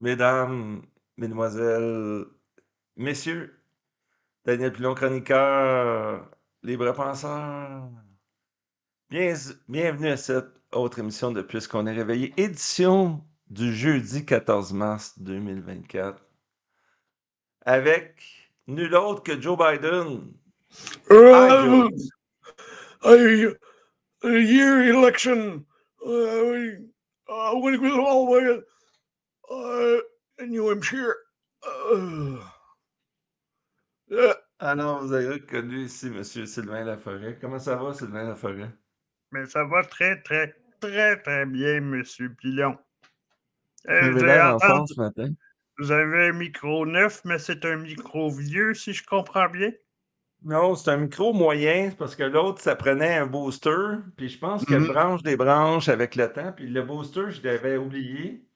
Mesdames, Mesdemoiselles, Messieurs, Daniel Pilon, chroniqueur, libre penseur. bienvenue à cette autre émission de Puisqu'on est réveillé, édition du jeudi 14 mars 2024. Avec nul autre que Joe Biden. Euh, a year election. Euh, ah, euh, New Alors, euh. euh. ah vous avez reconnu ici M. Sylvain Laforêt. Comment ça va, Sylvain Laforêt? Mais ça va très, très, très, très bien, M. Pilon. vous, avez un micro neuf, mais c'est un micro vieux, si je comprends bien. Non, c'est un micro moyen, parce que l'autre, ça prenait un booster, puis je pense qu'elle mhm. branche des branches avec le temps, puis le booster, je l'avais oublié.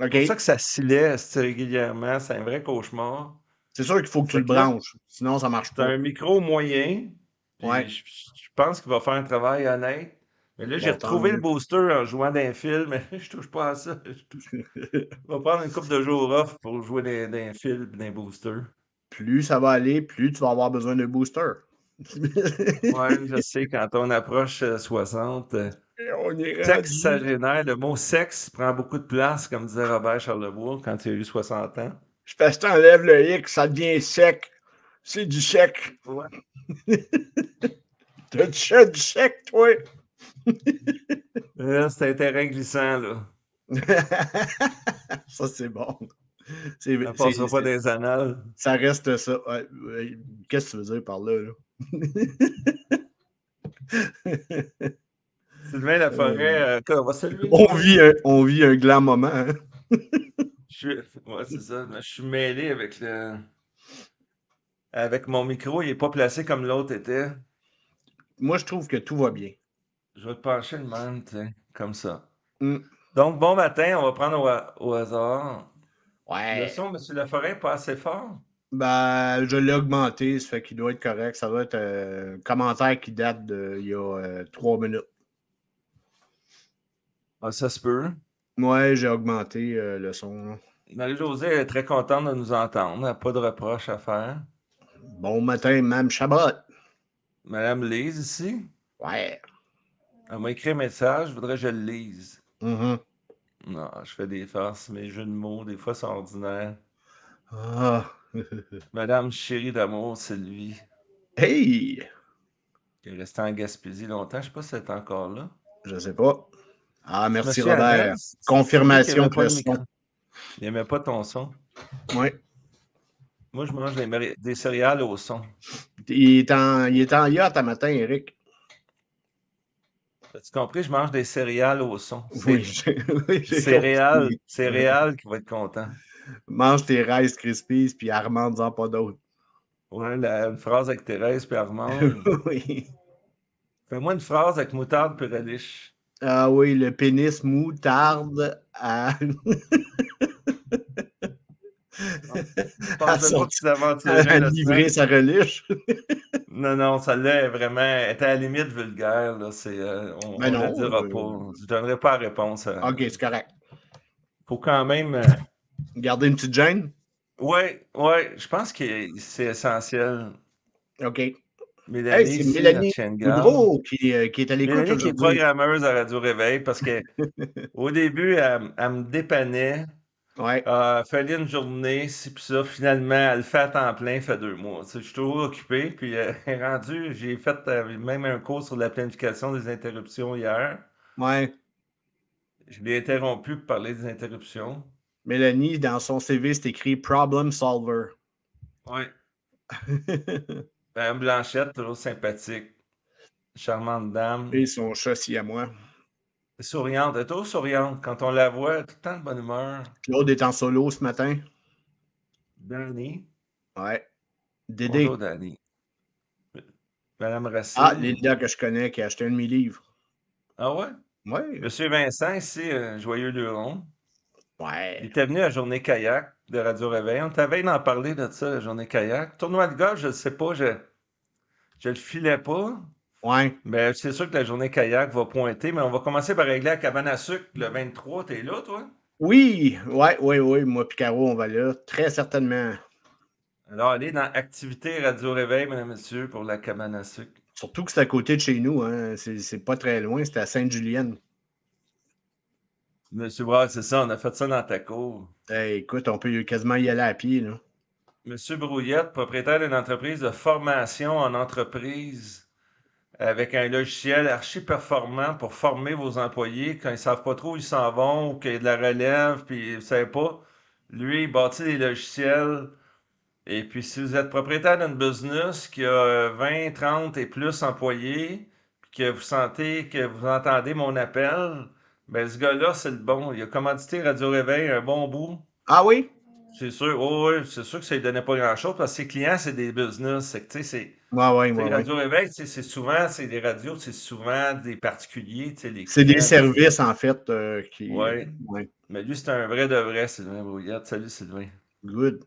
C'est pour ça que ça laisse régulièrement. C'est un vrai cauchemar. C'est sûr qu'il faut que tu le branches. Sinon, ça marche pas. C'est un micro moyen. Je, pense qu'il va faire un travail honnête. Mais là, j'ai retrouvé le booster en jouant d'un fil, mais je touche pas à ça. Je, va prendre une coupe de jours off pour jouer d'un fil et d'un booster. Plus ça va aller, plus tu vas avoir besoin de booster. oui, je sais, quand on approche 60, euh, le mot sexe prend beaucoup de place, comme disait Robert Charlebois quand il a eu 60 ans. Je passe, que t'enlèves le X, ça devient sec. C'est du sec. Ouais. T'as du sec, toi? Euh, c'est un terrain glissant, là. ça, c'est bon. Ça ne passera pas des annales. Ça reste ça. Qu'est-ce que tu veux dire par là? là? Sylvain Laforêt, euh, euh, va saluer. On vit un, on vit un gland moment. Hein. je, c'est ça. Je suis mêlé avec le. Avec mon micro, il n'est pas placé comme l'autre était. Moi, je trouve que tout va bien. Je vais te pencher le même, comme ça. Mm. Donc, bon matin, on va prendre au, hasard. Ouais. Le son, M. Laforêt, pas assez fort? Ben, je l'ai augmenté, ça fait qu'il doit être correct. Ça doit être un commentaire qui date d'il y a euh, trois minutes. Ah, ça se peut. Oui, j'ai augmenté euh, le son. Marie-Josée est très contente de nous entendre. Elle pas de reproches à faire. Bon matin, Mme Chabot. Madame Lise ici? Ouais. Elle m'a écrit un message, je voudrais que je le lise. Mm-hmm. Non, je fais des farces, mes jeux de mots, des fois, sont ordinaires. Ah. Madame chérie d'amour, c'est lui. Hey! Il est resté en Gaspésie longtemps, je ne sais pas si elle encore là. Je ne sais pas. Ah, merci Robert. Confirmation que le Il n'aimait pas ton son. Oui. Moi, je mange des, céréales au son. Il est en, il est en yacht à matin, Eric. As-tu compris? Je mange des céréales au son. Oui, céréales, céréales qui vont être content. Mange tes Rice Krispies puis Armand, en pas d'autres. Ouais, une phrase avec Thérèse puis Armand. oui. Fais-moi une phrase avec moutarde puis relish. Ah oui, le pénis mou tarde à. à, son... à livrer sa reliche. non, non, celle-là est vraiment. était à la limite vulgaire. Là. C'est, euh, on ne ben le dira euh, pas. Je ne donnerai pas la réponse. Euh. Ok, c'est correct. Faut quand même. Garder une petite gêne? Oui, oui, je pense que c'est essentiel. OK. Mélanie, c'est Mélanie euh, qui, est à l'écoute. qui est programmeuse à Radio Réveil parce que au début, elle, me dépannait. Ouais. fallait une journée, si puis Finalement, elle le fait à temps plein, fait deux mois. je suis toujours occupé. Puis, euh, rendu, j'ai fait euh, même un cours sur la planification des interruptions hier. Ouais. Je l'ai interrompu pour parler des interruptions. Mélanie, dans son CV, c'est écrit Problem Solver. Ouais. Ben, Blanchette, toujours sympathique. Charmante dame. Et son châssis à moi. Souriante, elle est toujours souriante. Quand on la voit, tout le temps de bonne humeur. Claude est en solo ce matin. Danny. Ouais. Dédé. Bonjour, Danny. Madame Racine. Ah, Linda que je connais qui a acheté un de mes livres. Ah ouais? Oui. Monsieur Vincent, ici, euh, Joyeux Luron. Ouais. Il était venu à journée kayak de Radio Réveil. On t'avait en parler de ça, journée kayak. Tournoi de golf, je ne sais pas. Je... Je le filais pas. Oui. Mais c'est sûr que la journée kayak va pointer, mais on va commencer par régler la cabane à sucre le 23. T'es là, toi? Oui, oui, oui, oui. Moi, Picaro, on va là, très certainement. Alors, allez dans Activité Radio Réveil, madame pour la cabane à sucre. Surtout que c'est à côté de chez nous. Hein. C'est pas très loin. C'est à Sainte-Julienne. Monsieur Brad, c'est ça. On a fait ça dans ta cour. Eh, écoute, on peut quasiment y aller à pied, là. Monsieur Brouillette, propriétaire d'une entreprise de formation en entreprise avec un logiciel archi performant pour former vos employés quand ils ne savent pas trop où ils s'en vont ou qu'il y a de la relève, puis ils ne savent pas. Lui, il bâtit des logiciels. Et puis, si vous êtes propriétaire d'une business qui a 20, euh, 30 et plus employés, puis que vous sentez que vous entendez mon appel, ben ce gars-là, c'est le bon. Il a commandité Radio Réveil un bon bout. Ah oui? C'est sûr, oh, oui, c'est sûr que ça ne donnait pas grand-chose parce que ses clients, c'est des business. C'est c'est. Ouais, ouais, ouais, les radios réveil, c'est souvent, des radios, c'est souvent des particuliers. C'est des services, en fait. Euh, qui... Oui. Ouais. Mais lui, c'est un vrai de vrai, Sylvain Brouillard. Salut, Sylvain. Good.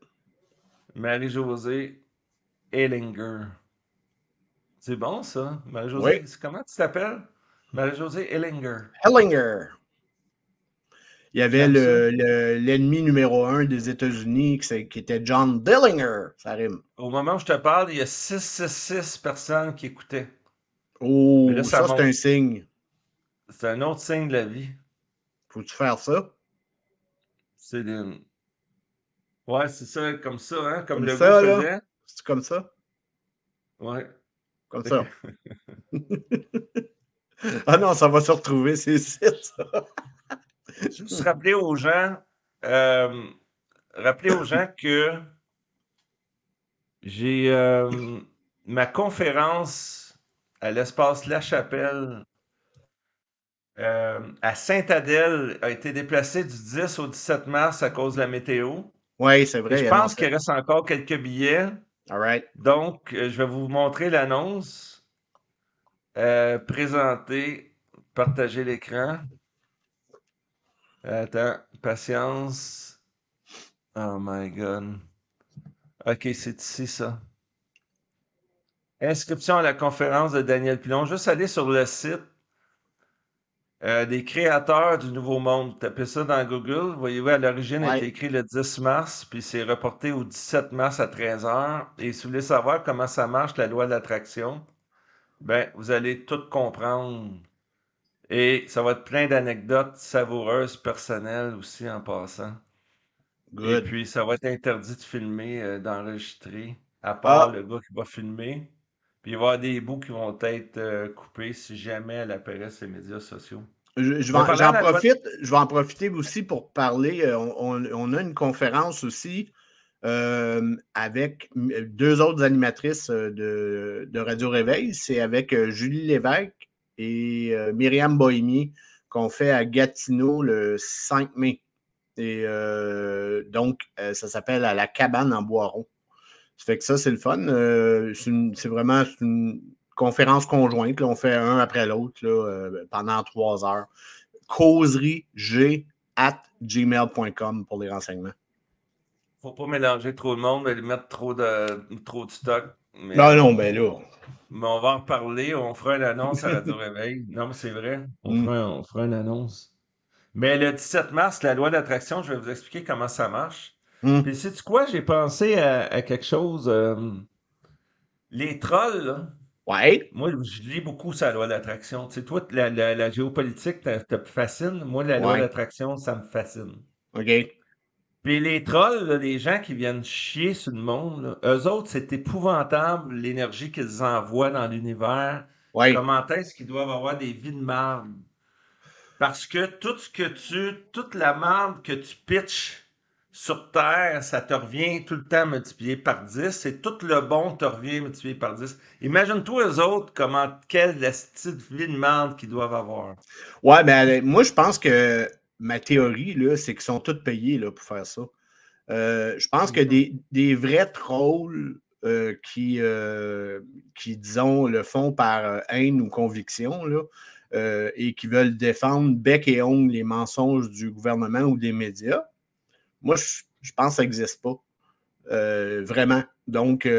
Marie-Josée Ellinger. C'est bon, ça? Marie-Josée, comment tu t'appelles? Marie-Josée Ellinger. Ellinger. Il y avait l'ennemi numéro un des États-Unis qui, était John Dillinger. Ça rime. Au moment où je te parle, il y a 666 personnes qui écoutaient. Oh, ça, c'est un signe. C'est un autre signe de la vie. Faut-tu faire ça? C'est une... Ouais, c'est ça, comme ça, hein? Comme, comme le ça, là. C'est comme ça? Ouais. Comme ça. ah non, ça va se retrouver, c'est ça. Juste rappeler aux gens, euh, rappeler aux gens que j'ai euh, ma conférence à l'espace La Chapelle euh, à saint adèle a été déplacée du 10 au 17 mars à cause de la météo. Oui, c'est vrai. je pense qu'il reste encore quelques billets. All right. Donc, je vais vous montrer l'annonce. présenter, partager l'écran. Attends, patience. Oh my god. Ok, c'est ici ça. Inscription à la conférence de Daniel Pilon. Juste aller sur le site euh, des créateurs du Nouveau Monde. Tapez ça dans Google. Voyez-vous, à l'origine, il était écrit le 10 mars, puis c'est reporté au 17 mars à 13h. Et si vous voulez savoir comment ça marche, la loi de l'attraction, ben, vous allez tout comprendre. Et ça va être plein d'anecdotes savoureuses, personnelles aussi en passant. Et puis, ça va être interdit de filmer, euh, d'enregistrer, à part ah! le gars qui va filmer. Puis, il va y avoir des bouts qui vont être euh, coupés si jamais elle apparaît sur les médias sociaux. je, en- j'en profite, je vais en profiter aussi pour parler. Euh, on, a une conférence aussi avec deux autres animatrices de, Radio Réveil. C'est avec Julie Lévesque et euh, Myriam Boimier, qu'on fait à Gatineau le 5 mai. Et euh, donc, euh, ça s'appelle À la cabane en rond. Ça fait que ça, c'est le fun. c'est vraiment une conférence conjointe. On fait un après l'autre pendant trois heures. Causerie G at gmail.com pour les renseignements. Faut pas mélanger trop de monde et mettre trop de, trop de stock. Non, non, ben là, mais on va en reparler. On fera une annonce à Radio Réveil. Non, mais c'est vrai. On, fera, on, fera, une annonce. Mais le 17 mars, la loi d'attraction, je vais vous expliquer comment ça marche. Hmm. Puis, sais-tu quoi? J'ai pensé à, quelque chose. Euh, les trolls, Ouais. Moi, je lis beaucoup sa loi d'attraction. Tu sais, toi, la, géopolitique, te fascine. Moi, la loi d'attraction, ça me fascine. OK. Puis les trolls, les gens qui viennent chier sur le monde, eux autres, c'est épouvantable l'énergie qu'ils envoient dans l'univers. Comment est-ce qu'ils doivent avoir des vies de marde? Parce que tout ce que tu, toute la merde que tu pitches sur Terre, ça te revient tout le temps multiplié par 10 C'est tout le bon te revient multiplié par 10. Imagine-toi eux autres comment, quelle vie de marbre qu'ils doivent avoir. Ouais, ben moi je pense que ma théorie, c'est qu'ils sont tous payés là, pour faire ça. Euh, je pense que des, vrais trolls euh, qui, euh, qui, disons, le font par haine ou conviction et qui veulent défendre bec et ongle les mensonges du gouvernement ou des médias, moi, je, pense que ça n'existe pas. vraiment. Donc,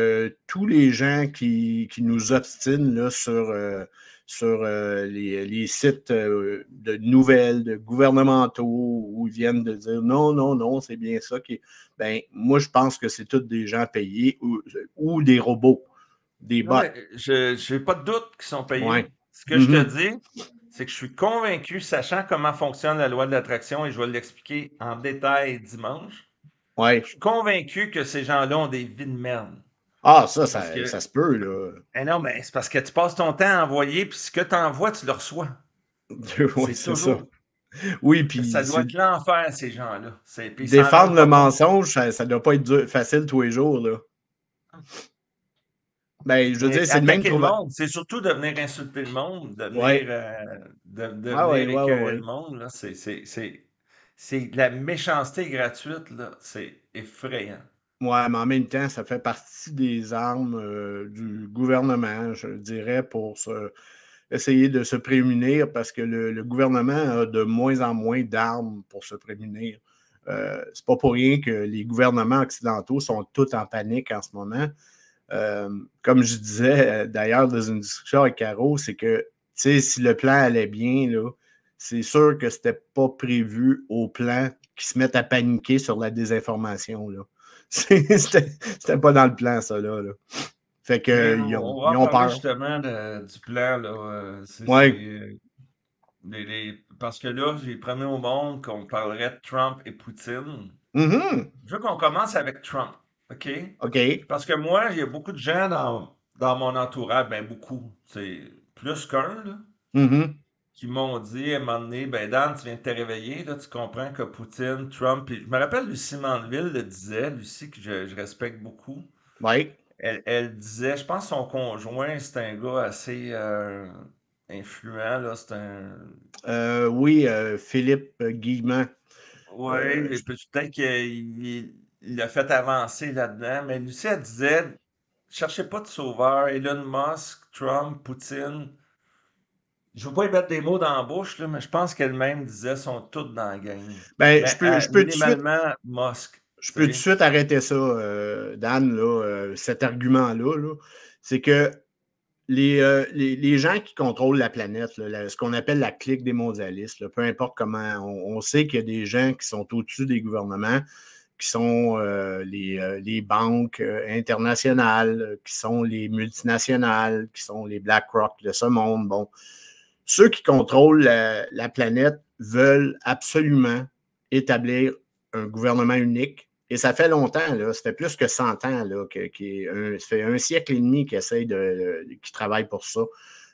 tous les gens qui, nous obstinent sur sur euh, les, sites euh, de nouvelles, de gouvernementaux, où ils viennent de dire non, non, non, c'est bien ça qui. Ben, moi, je pense que c'est tous des gens payés ou, des robots, des je n'ai pas de doute qu'ils sont payés. Ce que je te mm-hmm. dis, c'est que je suis convaincu, sachant comment fonctionne la loi de l'attraction, et je vais l'expliquer en détail dimanche. Ouais. Je suis convaincu que ces gens-là ont des vies de merde. Ah, ça, ça, se peut, là. Eh non, mais c'est parce que tu passes ton temps à envoyer, puis ce que tu envoies, tu le reçois. oui, c'est ça. Oui, puis. Ça doit être l'enfer, ces gens-là. Défendre le mensonge, ça ne doit pas être facile tous les jours, là. Ben, je veux dire, c'est le même trouvant. C'est surtout de venir insulter le monde, de venir, ouais. Euh, de, ah le monde. C'est de la méchanceté gratuite, là. C'est effrayant. Moi, mais en même temps, ça fait partie des armes euh, du gouvernement, je dirais, pour essayer de se prémunir parce que le, gouvernement a de moins en moins d'armes pour se prémunir. Ce euh, c'est pas pour rien que les gouvernements occidentaux sont tous en panique en ce moment. Euh, comme je disais d'ailleurs dans une discussion avec Caro, c'est que si le plan allait bien, c'est sûr que c'était pas prévu au plan qui se mettent à paniquer sur la désinformation. Là. C'était pas dans le plan, ça, là. Fait que on justement du plan, là. Euh, ouais. Euh, parce que là, j'ai promis au monde qu'on parlerait de Trump et Poutine. Mm-hmm. Je veux qu'on commence avec Trump, OK? OK. Parce que moi, il y a beaucoup de gens dans, mon entourage, ben beaucoup, c'est plus qu'un, là, mm-hmm qui m'ont dit à un moment donné, ben Dan, tu viens de te réveiller, là, tu comprends que Poutine, Trump, je me rappelle Lucie Mandeville le disait, Lucie que je, respecte beaucoup. Oui. Elle, disait, je pense son conjoint, c'est un gars assez euh, influent, là, c'est un... Euh, oui, euh, Philippe Guillemin. Oui, peut-être qu'il l'a fait avancer là-dedans, mais Lucie, elle disait, cherchez pas de sauveur, Elon Musk, Trump, Poutine je veux pas y mettre des mots dans la bouche, mais je pense qu'elle-même disait sont toutes dans la gang. Ben, je peux, je peux minimalement, Je peux tout de suite arrêter ça, euh, Dan, là, euh, cet argument-là. -là, c'est que euh, les, les, gens qui contrôlent la planète, ce qu'on appelle la clique des mondialistes, peu importe comment, on, sait qu'il y a des gens qui sont au-dessus des gouvernements, qui sont les, banques internationales, qui sont les multinationales, qui sont les BlackRock de ce monde. Bon, ceux qui contrôlent la, planète veulent absolument établir un gouvernement unique. Et ça fait longtemps, là, ça fait plus que 100 ans, ça fait un siècle et demi qu'ils de, travaillent pour ça.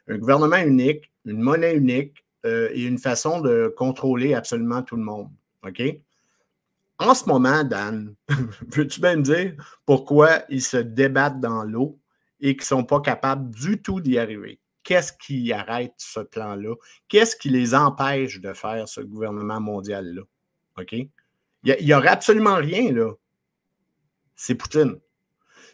Un gouvernement unique, une monnaie unique euh, et une façon de contrôler absolument tout le monde. OK? En ce moment, Dan, peux-tu bien me dire pourquoi ils se débattent dans l'eau et qu'ils ne sont pas capables du tout d'y arriver? Qu'est-ce qui arrête ce plan-là? Qu'est-ce qui les empêche de faire ce gouvernement mondial-là? OK? Il n'y aurait absolument rien, là. C'est Poutine.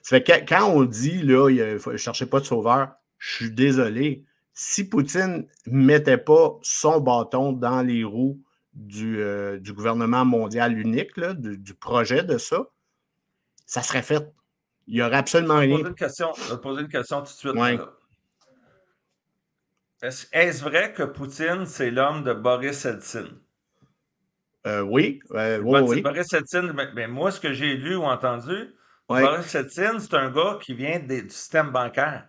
Ça que quand on dit, là, il ne cherchez pas de sauveur, je suis désolé. Si Poutine ne mettait pas son bâton dans les roues du, euh, gouvernement mondial unique, du, projet de ça, ça serait fait. Il n'y aurait absolument rien. Je poser une question, une question tout de suite. Euh, est-ce vrai que Poutine, c'est l'homme de Boris Eltsine? Euh, oui. Euh, Boris Eltsine, moi, ce que j'ai lu ou entendu, Boris Eltsine, c'est un gars qui vient du système bancaire.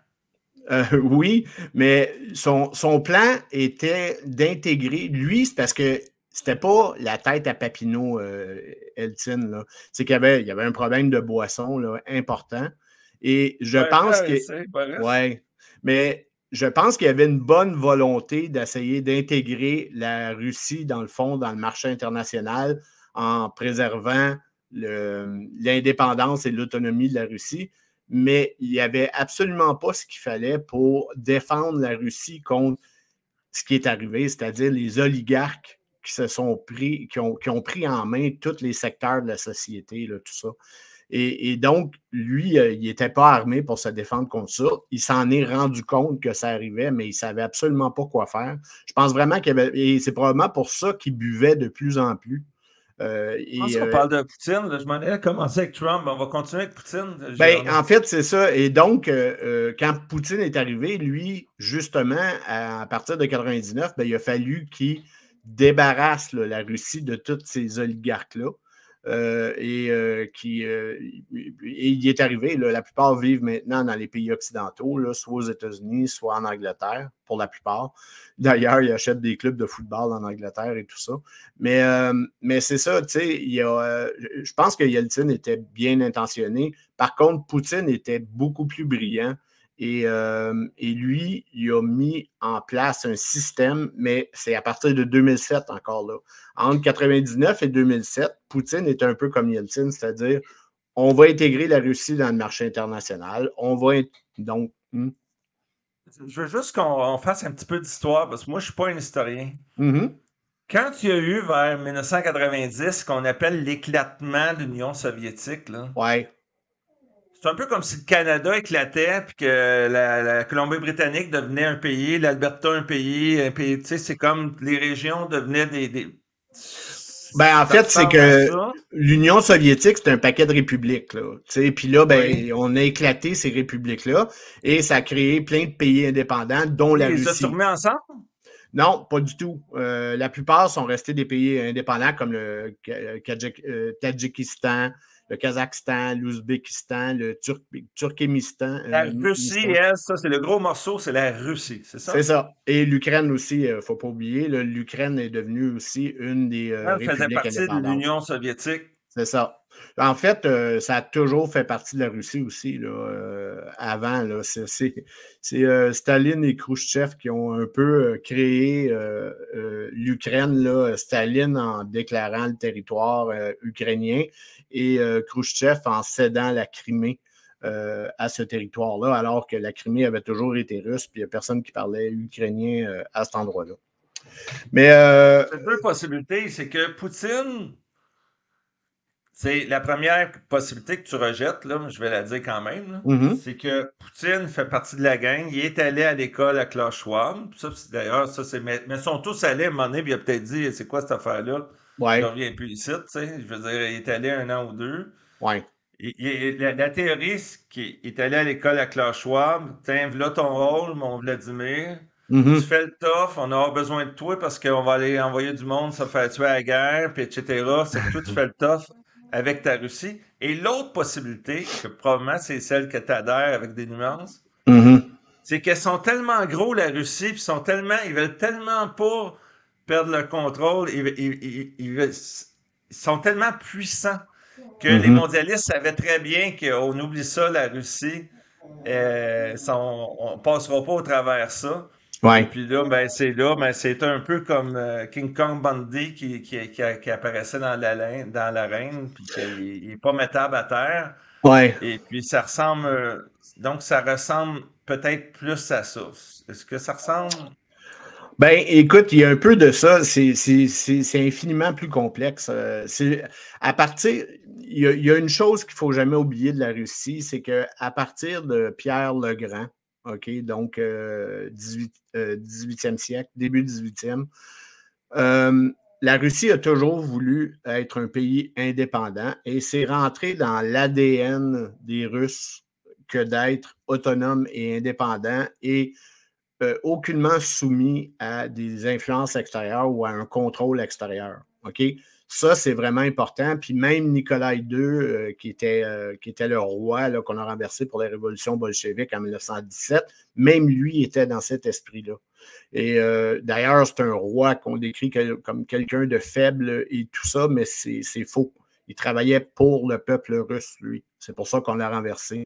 Euh, oui, mais son, plan était d'intégrer, lui, c'est parce que c'était pas la tête à Papineau Eltsine. C'est qu'il y avait, il y avait un problème de boisson important. Et je pense que. Ouais. Mais je pense qu'il y avait une bonne volonté d'essayer d'intégrer la Russie, dans le fond, dans le marché international en préservant l'indépendance et l'autonomie de la Russie, mais il n'y avait absolument pas ce qu'il fallait pour défendre la Russie contre ce qui est arrivé, c'est-à-dire les oligarques qui se sont pris, ont, pris en main tous les secteurs de la société, là, tout ça. Et, donc, lui, euh, il n'était pas armé pour se défendre contre ça. Il s'en est rendu compte que ça arrivait, mais il ne savait absolument pas quoi faire. Je pense vraiment qu'il Et c'est probablement pour ça qu'il buvait de plus en plus. Euh, et, je pense qu'on euh, parle de Poutine. je m'en ai commencé avec Trump. On va continuer avec Poutine. Ben, en fait, c'est ça. Et donc, quand Poutine est arrivé, lui, justement, à, partir de 1999, ben, il a fallu qu'il débarrasse la Russie de tous ces oligarques-là. Euh, et euh, qui euh, il est arrivé, la plupart vivent maintenant dans les pays occidentaux, là, soit aux États-Unis, soit en Angleterre, pour la plupart. D'ailleurs, ils achètent des clubs de football en Angleterre et tout ça. Mais, mais c'est ça, tu sais, je pense que Yeltsin était bien intentionné. Par contre, Poutine était beaucoup plus brillant euh, et, lui, il a mis en place un système, mais c'est à partir de 2007 encore là. Entre 1999 et 2007, Poutine est un peu comme Yeltsin, c'est-à-dire on va intégrer la Russie dans le marché international, on va donc. Hmm? Je veux juste qu'on fasse un petit peu d'histoire parce que moi, je ne suis pas un historien. Mm-hmm. Quand il y a eu vers 1990 qu'on appelle l'éclatement de l'Union soviétique, là, ouais. C'est un peu comme si le Canada éclatait, puis que la, Colombie-Britannique devenait un pays, l'Alberta un pays, un pays. Tu sais, c'est comme les régions devenaient des. Ben, en fait, c'est que l'Union soviétique, c'est un paquet de républiques. Là, puis là, ben, on a éclaté ces républiques-là et ça a créé plein de pays indépendants, dont la Russie. Ils se remis ensemble? Non, pas du tout. Euh, la plupart sont restés des pays indépendants comme le euh, Tadjikistan, le Kazakhstan, l'Ouzbékistan, le Turkémistan. Euh, la Russie, hein, ça, c'est le gros morceau, c'est la Russie, c'est ça? C'est ça. Et l'Ukraine aussi, il euh, ne faut pas oublier, l'Ukraine est devenue aussi une des. Euh, ah, elle faisait partie de l'Union soviétique. C'est ça. En fait, ça a toujours fait partie de la Russie aussi, là, avant. c'est, Staline et Khrushchev qui ont un peu créé l'Ukraine. Staline en déclarant le territoire ukrainien et euh, Khrushchev en cédant la Crimée euh, à ce territoire-là, alors que la Crimée avait toujours été russe, puis il n'y a personne qui parlait ukrainien euh, à cet endroit-là. Mais. Euh, deux possibilités, c'est que Poutine, c'est la première possibilité que tu rejettes, là, je vais la dire quand même, mm-hmm. c'est que Poutine fait partie de la gang, il est allé à l'école à Ça, d'ailleurs, ça c'est. Mais, son sont tous allés à un moment il a peut-être dit, c'est quoi cette affaire-là? Ouais. Je reviens plus ici, tu sais. Je veux dire, il est allé un an ou deux. Ouais. la, théorie, c'est qu'il est allé à l'école à Klaus Schwab. Tiens, ton rôle, mon Vladimir. Mm-hmm. Tu fais le tof, on aura besoin de toi parce qu'on va aller envoyer du monde se faire tuer à la guerre, puis etc. C'est que tu fais le tof avec ta Russie. Et l'autre possibilité, que probablement c'est celle que tu adhères avec des nuances, mm-hmm. c'est qu'elles sont tellement gros, la Russie, puis sont tellement, ils veulent tellement pas perdent le contrôle. Ils, sont tellement puissants que mm-hmm. les mondialistes savaient très bien qu'on oublie ça, la Russie, euh, on ne passera pas au travers ça. Et puis là, ben, c'est là, mais ben, c'est un peu comme euh, King Kong Bundy qui, apparaissait dans la dans l'arène, puis qu'il n'est pas mettable à terre. Ouais. Et puis ça ressemble, euh, donc ça ressemble peut-être plus à ça. Est-ce que ça ressemble? Ben, écoute, il y a un peu de ça. C'est infiniment plus complexe. Euh, à partir, il y, a, une chose qu'il ne faut jamais oublier de la Russie, c'est qu'à partir de Pierre le Grand, OK, donc 18, euh, 18e euh, siècle, début 18e, la Russie a toujours voulu être un pays indépendant et c'est rentré dans l'ADN des Russes que d'être autonome et indépendant et euh, aucunement soumis à des influences extérieures ou à un contrôle extérieur. OK? Ça, c'est vraiment important. Puis même Nicolas II, euh, qui, était, euh, qui était le roi qu'on a renversé pour la révolution bolchevique en 1917, même lui était dans cet esprit-là. Et d'ailleurs, c'est un roi qu'on décrit comme quelqu'un de faible et tout ça, mais c'est faux. Il travaillait pour le peuple russe, lui. C'est pour ça qu'on l'a renversé.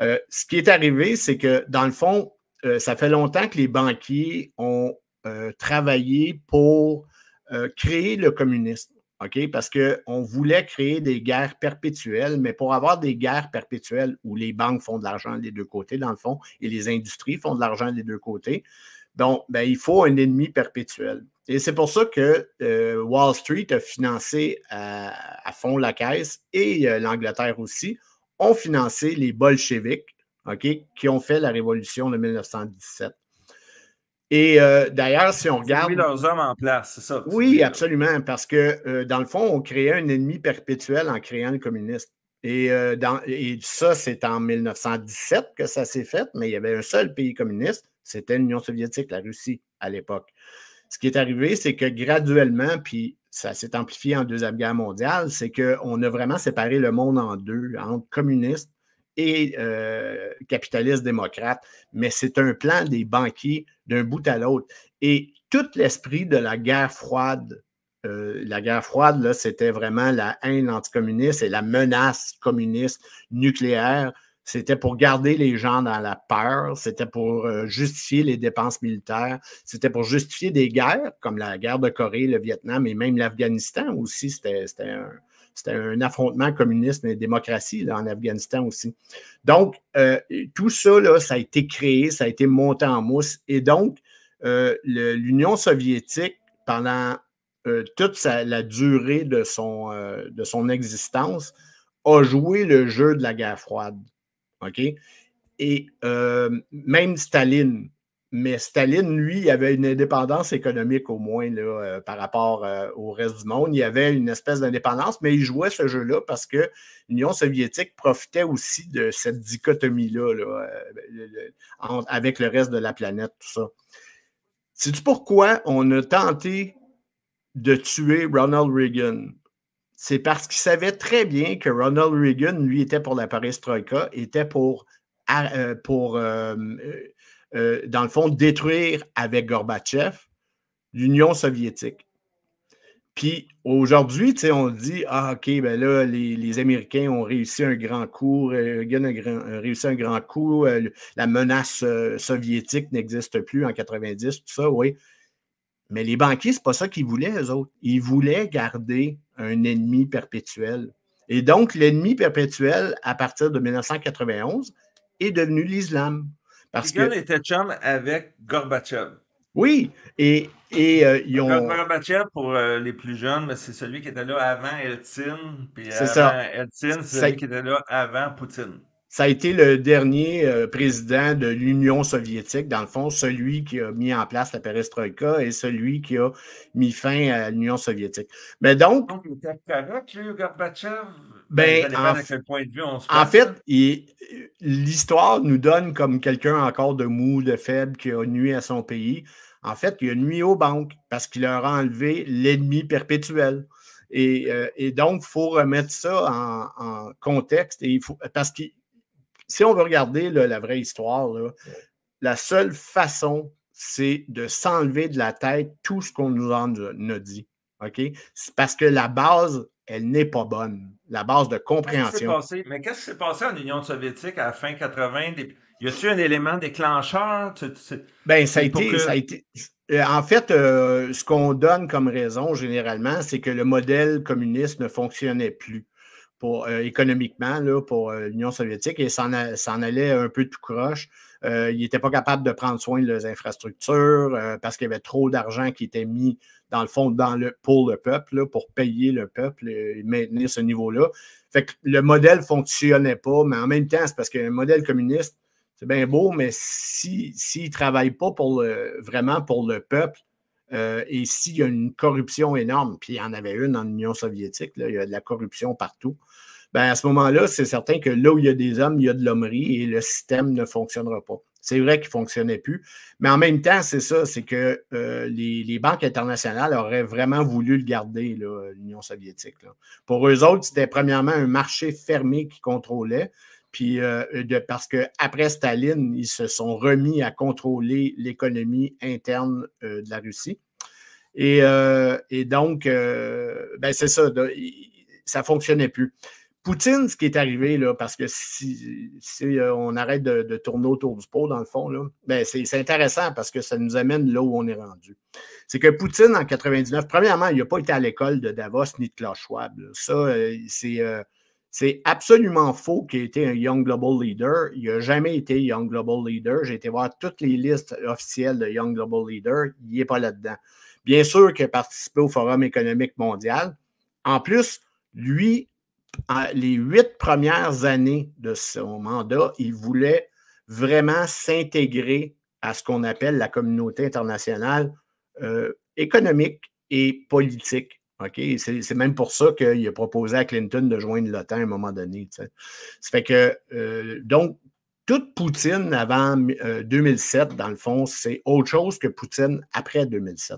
ce qui est arrivé, c'est que, dans le fond, euh, ça fait longtemps que les banquiers ont euh, travaillé pour euh, créer le communisme, OK? Parce qu'on voulait créer des guerres perpétuelles, mais pour avoir des guerres perpétuelles où les banques font de l'argent des deux côtés, dans le fond, et les industries font de l'argent des deux côtés, donc, ben, il faut un ennemi perpétuel. Et c'est pour ça que Wall Street a financé à, fond la caisse et l'Angleterre aussi ont financé les bolcheviks, qui ont fait la révolution de 1917. Et euh, d'ailleurs, si on regarde. Ils ont mis leurs hommes en place, c'est ça. Oui, absolument, parce que euh, dans le fond, on créait un ennemi perpétuel en créant le communisme. Et, euh, et ça, c'est en 1917 que ça s'est fait, mais il y avait un seul pays communiste, c'était l'Union soviétique, la Russie, à l'époque. Ce qui est arrivé, c'est que graduellement, puis ça s'est amplifié en Deuxième Guerre mondiale, c'est qu'on a vraiment séparé le monde en deux, entre communistes et euh, capitaliste démocrate, mais c'est un plan des banquiers d'un bout à l'autre. Et tout l'esprit de la guerre froide, euh, la guerre froide, là, c'était vraiment la haine anticommuniste et la menace communiste nucléaire. C'était pour garder les gens dans la peur, c'était pour euh, justifier les dépenses militaires, c'était pour justifier des guerres comme la guerre de Corée, le Vietnam et même l'Afghanistan aussi. C'était un, c'était un affrontement communiste et démocratie en Afghanistan aussi. Donc, euh, tout ça, ça a été créé, ça a été monté en mousse. Et donc, euh, l'Union soviétique, pendant euh, toute la durée de son, de son existence, a joué le jeu de la guerre froide. OK? Et même Staline, mais Staline, lui, il avait une indépendance économique au moins euh, par rapport euh, au reste du monde. Il avait une espèce d'indépendance, mais il jouait ce jeu-là parce que l'Union soviétique profitait aussi de cette dichotomie-là euh, avec le reste de la planète, tout ça. sais pourquoi on a tenté de tuer Ronald Reagan? C'est parce qu'il savait très bien que Ronald Reagan, lui, était pour la paris troïka, était pour, pour euh, dans le fond, détruire avec Gorbatchev l'Union soviétique. Puis aujourd'hui, on dit Ah, OK, ben là, les, Américains ont réussi un grand coup, ont euh, euh, réussi un grand coup, la menace soviétique n'existe plus en 90, tout ça, oui. Mais les banquiers, n'est pas ça qu'ils voulaient, eux autres. Ils voulaient garder un ennemi perpétuel. Et donc, l'ennemi perpétuel, à partir de 1991, est devenu l'islam. Parce Reagan était chum avec Gorbatchev. Oui, et, et euh, ils ont. Gorbatchev, pour euh, les plus jeunes, ben, c'est celui qui était là avant Eltsine. C'est ça. Eltsine, c'est celui qui était là avant Poutine. Ça a été le dernier euh, président de l'Union soviétique, dans le fond, celui qui a mis en place la perestroïka et celui qui a mis fin à l'Union soviétique. Mais donc. Il était correct, Gorbatchev. Ben, ben en, fait, l'histoire nous donne comme quelqu'un encore de mou, de faible, qui a nuit à son pays. En fait, il a nuit aux banques parce qu'il leur a enlevé l'ennemi perpétuel. Et, euh, donc, il faut remettre ça en, contexte. Et il faut, parce que si on veut regarder la vraie histoire, la seule façon, c'est de s'enlever de la tête tout ce qu'on nous en a dit. C'est parce que la base elle n'est pas bonne. La base de compréhension. Mais qu'est-ce qui s'est passé en Union soviétique à la fin 80? Y a-t-il un élément déclencheur? Ben, ça a, été, ça euh, été. En fait, euh, ce qu'on donne comme raison généralement, c'est que le modèle communiste ne fonctionnait plus pour, euh, économiquement là, pour l'Union soviétique et s'en allait un peu tout croche. Euh, Ils n'étaient pas capables de prendre soin de leurs infrastructures euh, parce qu'il y avait trop d'argent qui était mis, dans le fond, pour le peuple, pour payer le peuple et maintenir ce niveau-là. Fait que le modèle ne fonctionnait pas, mais en même temps, c'est parce qu'un modèle communiste, c'est bien beau, mais s'il ne travaille pas pour vraiment pour le peuple, euh, et s'il y a une corruption énorme, puis il y en avait une en Union soviétique, il y a de la corruption partout, ben, à ce moment-là, c'est certain que là où il y a des hommes, il y a de l'hommerie et le système ne fonctionnera pas. C'est vrai qu'il ne fonctionnait plus, mais en même temps, c'est ça, c'est que euh, les, banques internationales auraient vraiment voulu le garder, l'Union soviétique. Pour eux autres, c'était premièrement un marché fermé qui contrôlait, puis euh, de, parce qu'après Staline, ils se sont remis à contrôler l'économie interne euh, de la Russie. Et, donc, ben, c'est ça, ça ne fonctionnait plus. Poutine, ce qui est arrivé, là, parce que si, euh, on arrête de, tourner autour du pot, dans le fond, là, ben, c'est, intéressant parce que ça nous amène là où on est rendu. C'est que Poutine, en 99, premièrement, il n'a pas été à l'école de Davos ni de Klaus Schwab. Ça, euh, c'est, euh, c'est absolument faux qu'il ait été un Young Global Leader. Il n'a jamais été Young Global Leader. J'ai été voir toutes les listes officielles de Young Global Leader. Il n'est pas là-dedans. Bien sûr qu'il a participé au Forum économique mondial. En plus, lui les huit premières années de son mandat, il voulait vraiment s'intégrer à ce qu'on appelle la communauté internationale euh, économique et politique. C'est même pour ça qu'il a proposé à Clinton de joindre l'OTAN à un moment donné. fait que, euh, donc, toute Poutine avant 2007, euh, dans le fond, c'est autre chose que Poutine après 2007.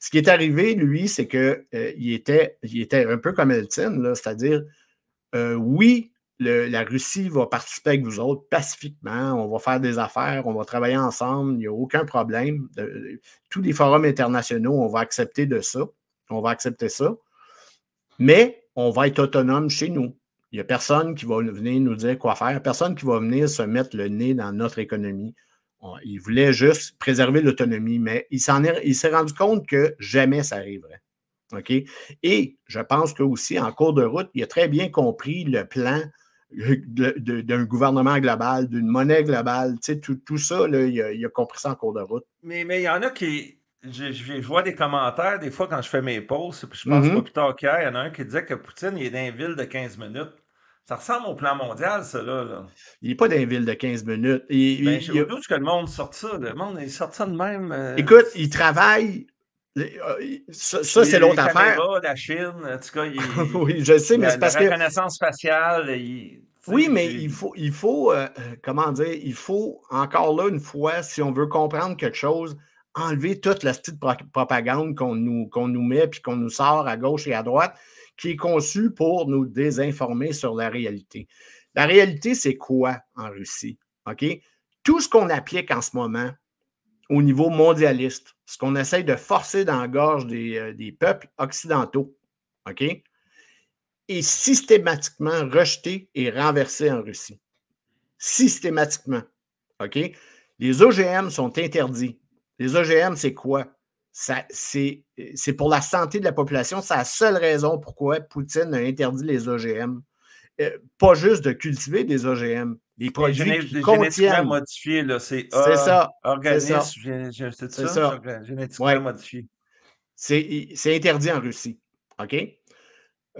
Ce qui est arrivé, lui, c'est qu'il euh, était, il était un peu comme Elton, c'est-à-dire, euh, oui, la Russie va participer avec vous autres pacifiquement, on va faire des affaires, on va travailler ensemble, il n'y a aucun problème. Euh, tous les forums internationaux, on va accepter de ça, on va accepter ça, mais on va être autonome chez nous. Il n'y a personne qui va venir nous dire quoi faire, personne qui va venir se mettre le nez dans notre économie il voulait juste préserver l'autonomie, mais il s'est rendu compte que jamais ça arriverait. OK? Et je pense qu'aussi, en cours de route, il a très bien compris le plan d'un gouvernement global, d'une monnaie globale, tu tout, tout ça, il, a, compris ça en cours de route. Mais il y en a qui. Je, vois des commentaires des fois quand je fais mes pauses, puis je pense mm-hmm. pas plus tard qu'hier, il y en a un qui disait que Poutine il est dans une ville de 15 minutes. Ça ressemble au plan mondial, ça, là. Il n'est pas dans une ville de 15 minutes. Ben, il, y a tout ce que le monde sort ça. Le monde, est sorti ça de même. Euh, Écoute, il travaille. Euh, ça, c'est l'autre affaire. La Chine, en tout cas. oui, je sais, mais c'est parce que. La reconnaissance faciale. Oui, mais il faut, il faut euh, comment dire, il faut, encore là, une fois, si on veut comprendre quelque chose, enlever toute la petite propagande qu'on nous, qu'on nous met puis qu'on nous sort à gauche et à droite qui est conçu pour nous désinformer sur la réalité. La réalité, c'est quoi en Russie? OK? Tout ce qu'on applique en ce moment au niveau mondialiste, ce qu'on essaye de forcer dans la gorge euh, des, peuples occidentaux, OK? est systématiquement rejeté et renversé en Russie. Systématiquement. OK? Les OGM sont interdits. Les OGM, c'est quoi? c'est pour la santé de la population. C'est la seule raison pourquoi Poutine a interdit les OGM. Euh, pas juste de cultiver des OGM. Les produits génétiquement qui contiennent. modifiés, c'est ça. Organisme, c'est ça. ça. Génétiquement modifié. C'est interdit en Russie. OK?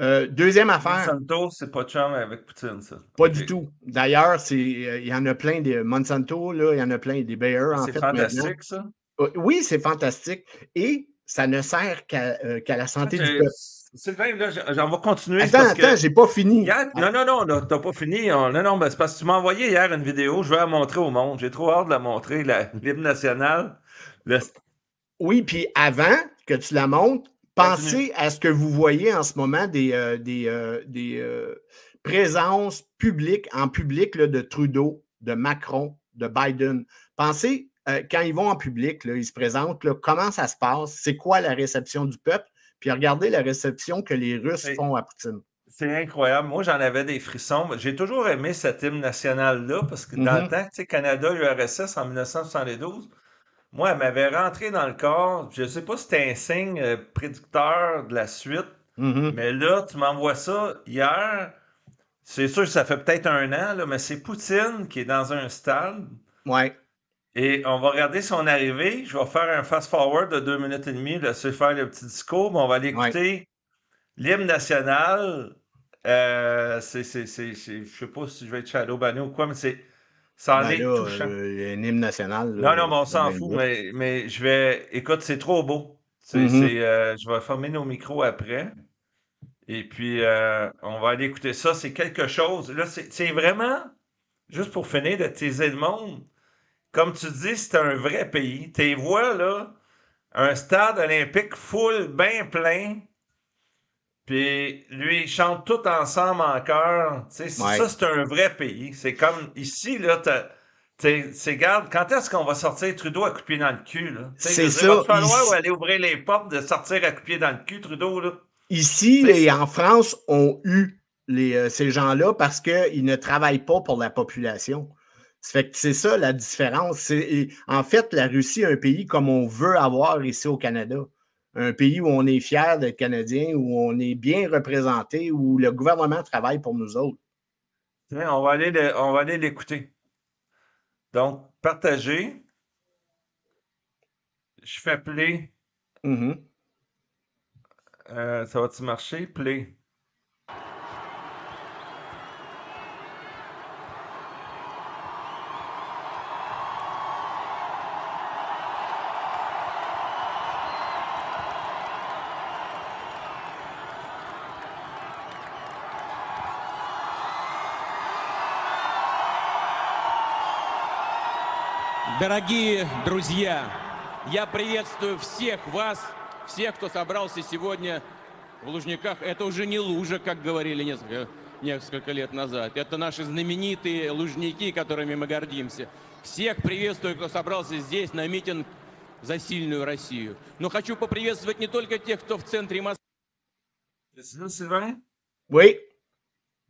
Euh, deuxième affaire. Monsanto, c'est pas chum avec Poutine, ça. Pas du tout. D'ailleurs, euh, il y en a plein des Monsanto, il y en a plein des Bayer, en fait. C'est fantastique, ça. Euh, oui, c'est fantastique. Et ça ne sert qu'à euh, la santé ah, du peuple. Sylvain, là, j'en vais continuer. Attends, attends, attends, j'ai pas fini. Ah. Non, non, non, tu n'as pas fini. Non, non, mais ben, c'est parce que tu m'as envoyé hier une vidéo, je vais la montrer au monde. J'ai trop hâte de la montrer, la national. Nationale. Oui, puis avant que tu la montres, pensez à ce que vous voyez en ce moment des, euh, présences publiques, en public, de Trudeau, de Macron, de Biden. Pensez euh, quand ils vont en public, ils se présentent, comment ça se passe, c'est quoi la réception du peuple, puis regardez la réception que les Russes font à Poutine. C'est incroyable. Moi, j'en avais des frissons. J'ai toujours aimé cette hymne nationale là parce que dans mm-hmm. le temps, tu sais, Canada-URSS en 1972, moi, elle m'avait rentré dans le corps. Je ne sais pas si c'était un signe euh, prédicteur de la suite, mm-hmm. mais là, tu m'envoies ça hier. C'est sûr que ça fait peut-être un an, mais c'est Poutine qui est dans un stade. Ouais. Et on va regarder son arrivée. Je vais faire un fast-forward de deux minutes et demie, se faire le petit discours, mais on va aller écouter l'hymne national. Euh, je ne sais pas si je vais être Shadow Banné ou quoi, mais c'est. Ça ben euh, un hymne national. non, non, mais on euh, s'en fout, mais, je vais. Écoute, c'est trop beau. Mm-hmm. je vais fermer nos micros après. Et puis, on va aller écouter ça. C'est quelque chose. Là, c'est vraiment, juste pour finir, de teaser le monde comme tu dis, c'est un vrai pays. Tes vois, là, un stade olympique full, bien plein. Puis lui, ils chantent tout ensemble en chœur. sais, Ça, c'est un vrai pays. C'est comme ici, là, c'est garde, quand est-ce qu'on va sortir Trudeau à couper dans le cul? C'est ça. Il va falloir aller ouvrir les portes de sortir à couper dans le cul, Trudeau. Là. Ici en France, on eu les, euh, ces gens-là parce qu'ils ne travaillent pas pour la population fait que c'est ça la différence. En fait, la Russie est un pays comme on veut avoir ici au Canada. Un pays où on est fier d'être Canadien, où on est bien représenté, où le gouvernement travaille pour nous autres. On va aller, on va aller l'écouter. Donc, partager. Je fais play. Mm-hmm. Euh, ça va-tu marcher? Play. Дорогие друзья, я приветствую всех вас, всех, кто собрался сегодня в Лужниках. Это уже не лужа, как говорили несколько, несколько лет назад. Это наши знаменитые лужники, которыми мы гордимся. Всех приветствую, кто собрался здесь на митинг за сильную Россию. Но хочу поприветствовать не только тех, кто в центре Москвы.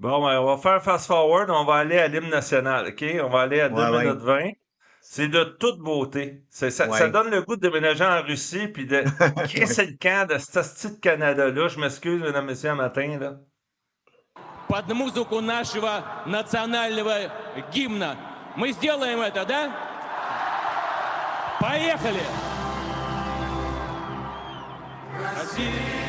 Bon, ben, on va faire fast-forward. On va aller à l'hymne national, OK? On va aller à 2 minutes ouais. 20. C'est de toute beauté. Ça, ouais. ça, donne le goût de déménager en Russie puis de crisser le camp de ce petit Canada-là. Je m'excuse, mesdames, messieurs, un matin. Là. Под музыку нашего национального гимна. Мы сделаем это, да? Поехали! Россия!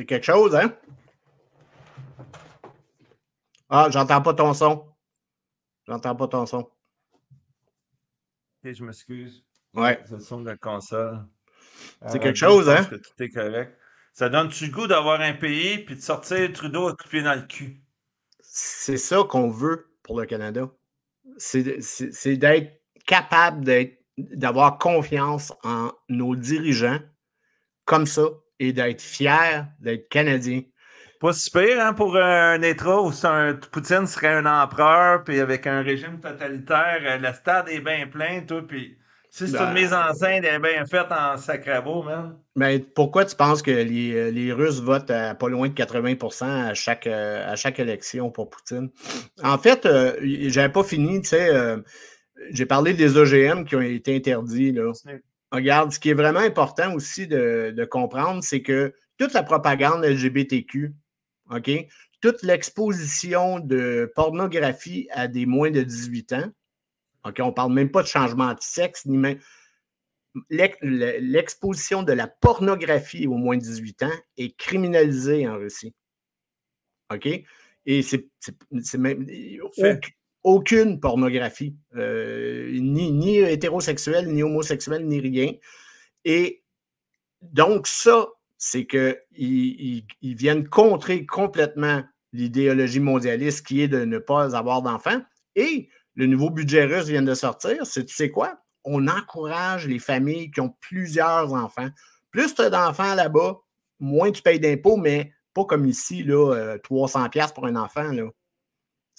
C'est quelque chose, hein? Ah, j'entends pas ton son. J'entends pas ton son. et je m'excuse. Ouais. C'est le son de la console. C'est euh, quelque chose, hein? Que tout est correct. Ça donne-tu le goût d'avoir un pays puis de sortir Trudeau coupé dans le cul? C'est ça qu'on veut pour le Canada. C'est d'être capable d'avoir confiance en nos dirigeants comme ça, et d'être fier d'être Canadien. Pas si hein, pour un intro où Poutine serait un empereur, puis avec un régime totalitaire, euh, la stade est bien plein, tout, puis si c'est une ben, mise en scène, elle est bien faite en sacrabo, même. Mais ben, pourquoi tu penses que euh, les, Russes votent à pas loin de 80 à chaque, euh, à chaque élection pour Poutine? En fait, j'avais pas fini, tu sais, j'ai parlé des OGM qui ont été interdits, là. Regarde, ce qui est vraiment important aussi de, comprendre, c'est que toute la propagande LGBTQ, OK, toute l'exposition de pornographie à des moins de 18 ans, OK, on ne parle même pas de changement de sexe, ni même. L'exposition de la pornographie aux moins de 18 ans est criminalisée en Russie. OK? Et c'est même aucune pornographie, euh, ni, ni hétérosexuelle, ni homosexuelle, ni rien. Et donc, ça, c'est qu'ils ils, viennent contrer complètement l'idéologie mondialiste qui est de ne pas avoir d'enfants. Et le nouveau budget russe vient de sortir. C'est tu sais quoi? On encourage les familles qui ont plusieurs enfants. Plus tu as d'enfants là-bas, moins tu payes d'impôts, mais pas comme ici, là, 300$ euh, pour un enfant. Là.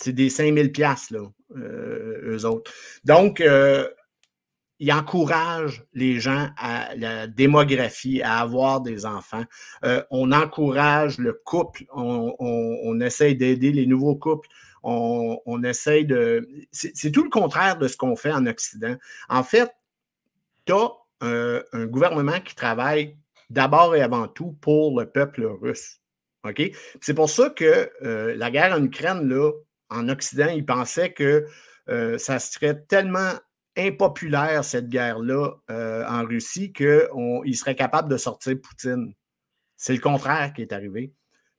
C'est des 5000 pièces là, euh, eux autres. Donc, euh, ils encouragent les gens à la démographie, à avoir des enfants. Euh, on encourage le couple. On, on, essaye d'aider les nouveaux couples. On, on essaye de... C'est tout le contraire de ce qu'on fait en Occident. En fait, tu as un, gouvernement qui travaille d'abord et avant tout pour le peuple russe. ok C'est pour ça que la guerre en Ukraine, là, en Occident, ils pensaient que euh, ça serait tellement impopulaire, cette guerre-là, euh, en Russie, qu'ils seraient capables de sortir Poutine. C'est le contraire qui est arrivé.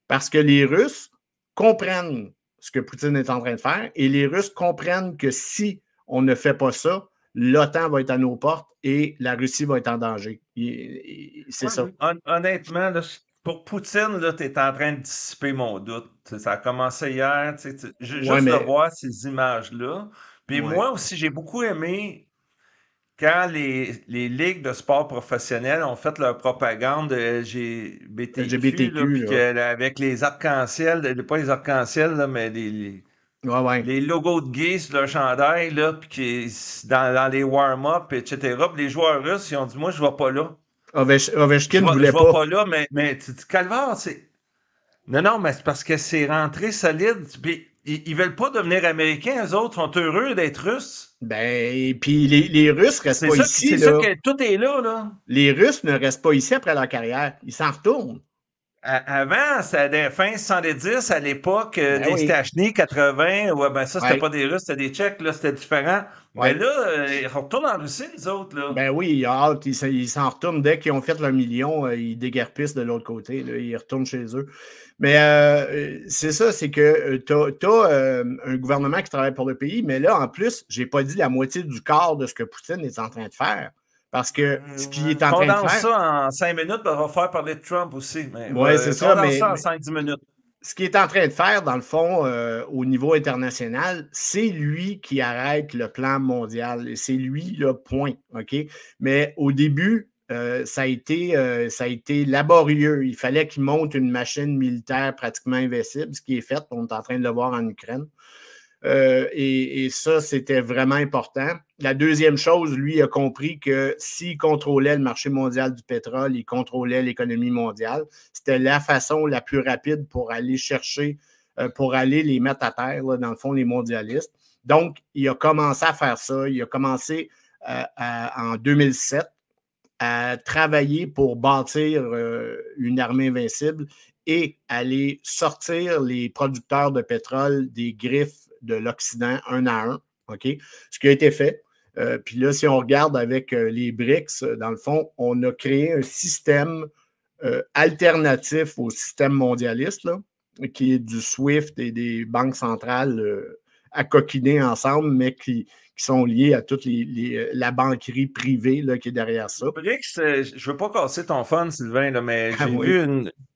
Parce que les Russes comprennent ce que Poutine est en train de faire et les Russes comprennent que si on ne fait pas ça, l'OTAN va être à nos portes et la Russie va être en danger. C'est ça. honnêtement, là, pour Poutine, là, tu es en train de dissiper mon doute. ça a commencé hier. Je t'sais, juste voir ces images-là. Puis moi aussi, j'ai beaucoup aimé quand les, ligues de sport professionnels ont fait leur propagande de LGBTQ avec les arcs-en-ciel, pas les arcs-en-ciel, mais les, les, logos de gays sur leur chandail, là, dans, les warm-up, etc. Puis les joueurs russes, ils ont dit Moi, je ne vais pas là. Ovech, Ovechkin ne voulait je pas. pas là, mais, mais tu dis c'est. Non, non, mais c'est parce que c'est rentré solide. ils, ne veulent pas devenir américains, eux autres sont heureux d'être russes. Ben, puis les, les, Russes restent pas ici. C'est ça que tout est là, là. Les Russes ne restent pas ici après leur carrière. Ils s'en retournent. Avant, c'était fin 110 à l'époque euh, ben des 80. ben ça, c'était pas des Russes, c'était des Tchèques, là, c'était différent. Mais là, euh, ils retournent en Russie, les autres. Ben oui, ils s'en retournent. Dès qu'ils ont fait leur million, euh, ils déguerpissent de l'autre côté. ils retournent chez eux. Mais c'est ça, c'est que tu as, un gouvernement qui travaille pour le pays, mais là, en plus, j'ai pas dit la moitié du quart de ce que Poutine est en train de faire. Parce que ce qui est en train de faire. ça en cinq minutes, on va faire parler de Trump aussi. Oui, c'est ça. Mais, ça en minutes. Ce qu'il est en train de faire, dans le fond, euh, au niveau international, c'est lui qui arrête le plan mondial. C'est lui le point. OK? Mais au début, euh, ça, a été, euh, ça a été laborieux. Il fallait qu'il monte une machine militaire pratiquement invincible, ce qui est fait. On est en train de le voir en Ukraine. Euh, et, ça, c'était vraiment important. La deuxième chose, lui a compris que s'il contrôlait le marché mondial du pétrole, il contrôlait l'économie mondiale. C'était la façon la plus rapide pour aller chercher, euh, pour aller les mettre à terre, dans le fond, les mondialistes. Donc, il a commencé à faire ça. Il a commencé euh, en 2007 à travailler pour bâtir une armée invincible et aller sortir les producteurs de pétrole des griffes de l'Occident un à un. OK? Ce qui a été fait. Euh, puis là, si on regarde avec euh, les BRICS, euh, dans le fond, on a créé un système alternatif au système mondialiste, qui est du SWIFT et des banques centrales à coquiner ensemble, mais qui, sont liés à toute la banquerie privée là, qui est derrière ça. BRICS, je veux pas casser ton fun, Sylvain, mais ah j'ai vu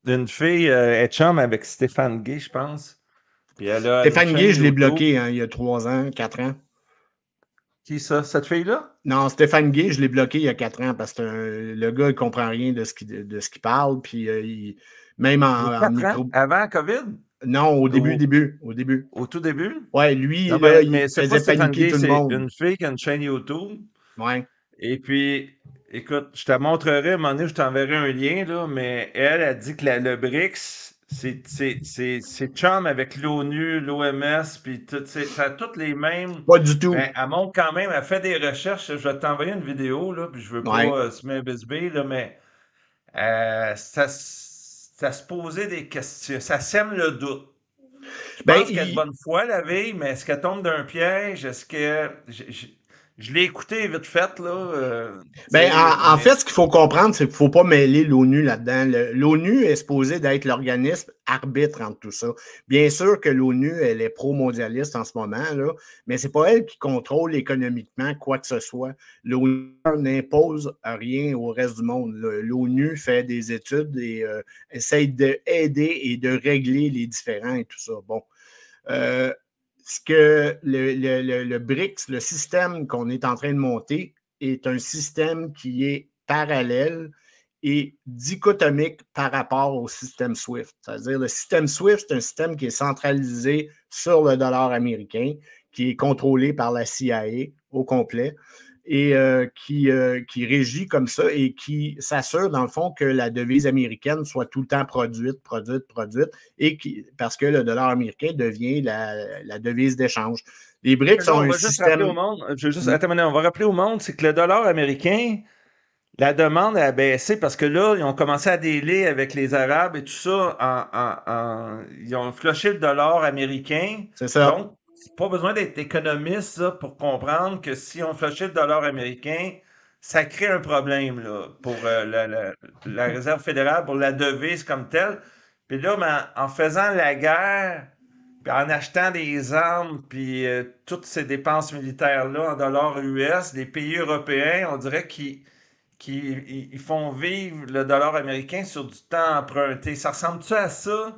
une, fille, elle chum avec Stéphane Gay, je pense. Stéphane Guy, je l'ai bloqué hein, il y a trois ans, quatre ans. Qui ça, cette fille-là? Non, Stéphane Guy, je l'ai bloqué il y a quatre ans parce que le gars, il ne comprend rien de ce qu'il parle. Puis euh, même en, micro... Avant COVID? Non, au début, au... début, au début. Au tout début? Oui, lui, non, il mais faisait paniquer tout le monde. une fille qui a une chaîne YouTube. Ouais. Et puis, écoute, je te montrerai, à un moment donné, je t'enverrai un lien, là, mais elle a dit que la, le BRICS, c'est chum avec l'ONU, l'OMS, puis tout, ça a toutes les mêmes. Pas du tout. Ben, elle montre quand même, elle fait des recherches. Je vais t'envoyer une vidéo, là, puis je veux pas se mettre bisbille, là, mais euh, ça, se posait des questions. Ça sème le doute. Je ben, pense qu'elle a bonne foi, la vie, mais est-ce qu'elle tombe d'un piège? Est-ce que. Je l'ai écouté vite fait, là. Euh, ben, en, fait, ce qu'il faut comprendre, c'est qu'il ne faut pas mêler l'ONU là-dedans. L'ONU est supposée d'être l'organisme arbitre entre tout ça. Bien sûr que l'ONU, elle est pro-mondialiste en ce moment, là, mais ce n'est pas elle qui contrôle économiquement quoi que ce soit. L'ONU n'impose rien au reste du monde. L'ONU fait des études et essaie euh, essaye d'aider et de régler les différends et tout ça. Bon. Euh, ce que le, BRICS, le système qu'on est en train de monter, est un système qui est parallèle et dichotomique par rapport au système SWIFT. C'est-à-dire le système SWIFT, c'est un système qui est centralisé sur le dollar américain, qui est contrôlé par la CIA au complet et euh, qui, euh, qui régit comme ça et qui s'assure, dans le fond, que la devise américaine soit tout le temps produite, produite, produite, et qui, parce que le dollar américain devient la, la devise d'échange. Les BRICS sont un système... je juste, hmm? attends, on va rappeler au monde, c'est que le dollar américain, la demande a baissé parce que là, ils ont commencé à délai avec les Arabes et tout ça. ils ont floché le dollar américain. C'est ça. Donc, pas besoin d'être économiste pour comprendre que si on flushait le dollar américain, ça crée un problème pour euh, la, Réserve fédérale, pour la devise comme telle. Puis là, ben, en faisant la guerre, en achetant des armes, puis euh, toutes ces dépenses militaires-là en dollars US, les pays européens, on dirait qu'ils qui ils font vivre le dollar américain sur du temps emprunté. Ça ressemble-tu à ça?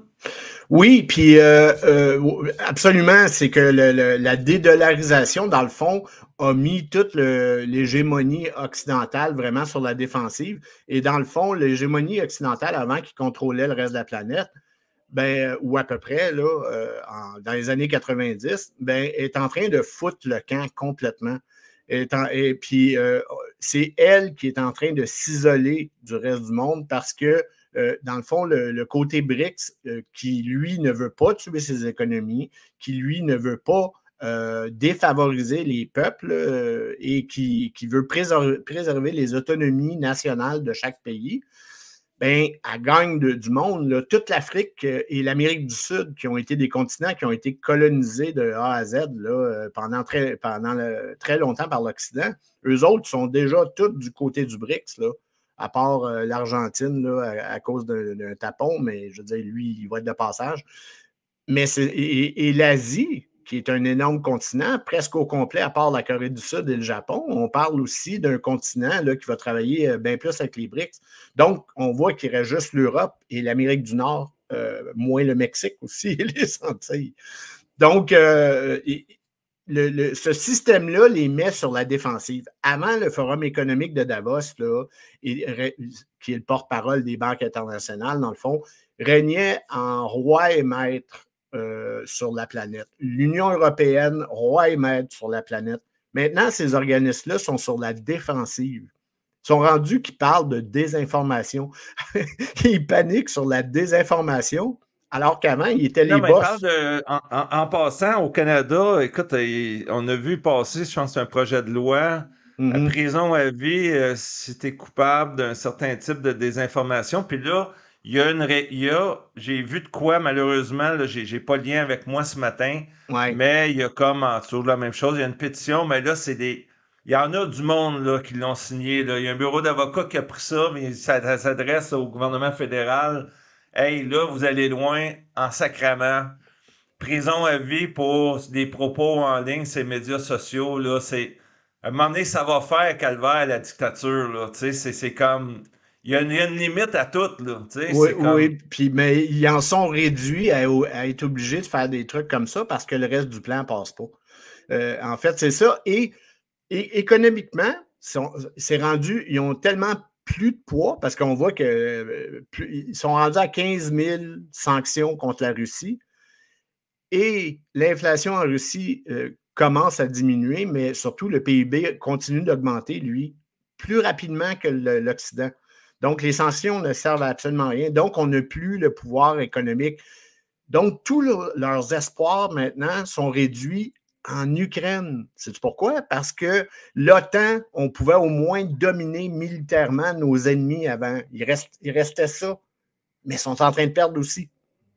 Oui, puis euh, euh, absolument, c'est que la dédollarisation, dans le fond, a mis toute l'hégémonie occidentale vraiment sur la défensive. Et dans le fond, l'hégémonie occidentale, avant qui contrôlait le reste de la planète, ben, ou à peu près, euh, dans les années 90, ben, est en train de foutre le camp complètement. Et, puis, c'est elle qui est en train de s'isoler du reste du monde parce que, euh, dans le fond, le, côté BRICS, euh, qui lui ne veut pas tuer ses économies, qui lui ne veut pas euh, défavoriser les peuples et qui, veut préserver, les autonomies nationales de chaque pays, ben, à gagne du monde. Toute l'Afrique euh, et l'Amérique du Sud, qui ont été des continents qui ont été colonisés de A à Z là, euh, pendant, très, pendant très longtemps par l'Occident, eux autres sont déjà tous du côté du BRICS, à part euh, l'Argentine à, cause d'un tapon, mais je veux dire, lui, il va être de passage. Mais c'est et l'Asie, qui est un énorme continent, presque au complet, à part la Corée du Sud et le Japon. On parle aussi d'un continent là, qui va travailler euh, bien plus avec les BRICS. Donc, on voit qu'il reste juste l'Europe et l'Amérique du Nord, euh, moins le Mexique aussi les Antilles. Donc, euh, ce système-là les met sur la défensive. Avant le Forum économique de Davos, qui est le porte-parole des banques internationales, dans le fond, régnait en roi et maître euh, sur la planète. L'Union européenne, roi et maître sur la planète. Maintenant, ces organismes-là sont sur la défensive. Ils sont rendus qui parlent de désinformation. ils paniquent sur la désinformation. Alors qu'avant, ils étaient les boss. en, passant au Canada, écoute, euh, on a vu passer, je pense, un projet de loi une mm-hmm. prison à vie euh, si tu es coupable d'un certain type de désinformation. Puis là, il y a une. j'ai vu de quoi, malheureusement, là, j'ai, pas le lien avec moi ce matin. Mais il y a comme, toujours la même chose, il y a une pétition, mais là, c'est des. Il y en a du monde là, qui l'ont signé. Il y a un bureau d'avocats qui a pris ça, mais ça, s'adresse au gouvernement fédéral. Hey, là, vous allez loin en sacrament. Prison à vie pour des propos en ligne, ces médias sociaux, là, c'est. À un moment donné, ça va faire calvaire la dictature, là. Tu sais, c'est, c'est comme. Il y, a une, limite à tout, là. Oui, oui. Puis, mais ils en sont réduits à, être obligés de faire des trucs comme ça parce que le reste du plan ne passe pas. Euh, en fait, c'est ça. Et, économiquement, c'est rendu, ils ont tellement plus de poids parce qu'on voit qu'ils euh, sont rendus à 15 000 sanctions contre la Russie. Et l'inflation en Russie euh, commence à diminuer, mais surtout le PIB continue d'augmenter, lui, plus rapidement que l'Occident. Donc, les sanctions ne servent à absolument rien. Donc, on n'a plus le pouvoir économique. Donc, tous leurs espoirs maintenant sont réduits en Ukraine. C'est pourquoi? Parce que l'OTAN, on pouvait au moins dominer militairement nos ennemis avant. Il, reste, il restait ça. Mais ils sont en train de perdre aussi.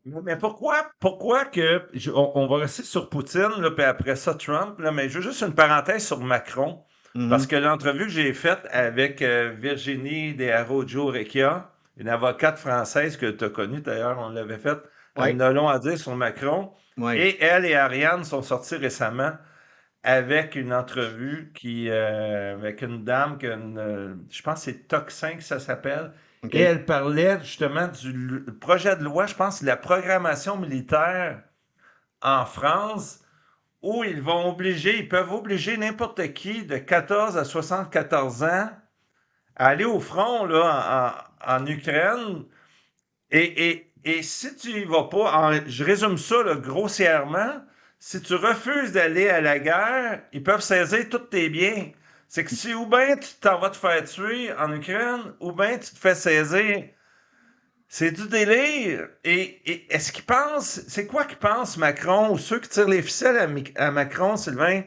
Mais pourquoi, pourquoi que. on, va rester sur Poutine, puis après ça, Trump, mais je veux juste une parenthèse sur Macron. Parce mhm. que l'entrevue que j'ai faite avec euh, Virginie Virginie arogio Requia, une avocate française que tu as connue d'ailleurs, on l'avait faite, avec a à dire sur Macron. Et elle et Ariane sont sortis récemment avec une entrevue qui, euh, avec une dame, que euh, je pense que c'est Toxin que ça s'appelle. Et elle parlait justement du projet de loi, je pense, de la programmation militaire en France ou ils vont obliger, ils peuvent obliger n'importe qui de 14 à 74 ans à aller au front en, Ukraine. Et, si tu n'y vas pas, je résume ça grossièrement, si tu refuses d'aller à la guerre, ils peuvent saisir tous tes biens. C'est que si ou bien tu t'en vas te faire tuer en Ukraine, ou bien tu te fais saisir c'est du délire. Et, est-ce qu'ils pensent, c'est quoi qu'ils pensent, Macron ou ceux qui tirent les ficelles à, Macron, Sylvain?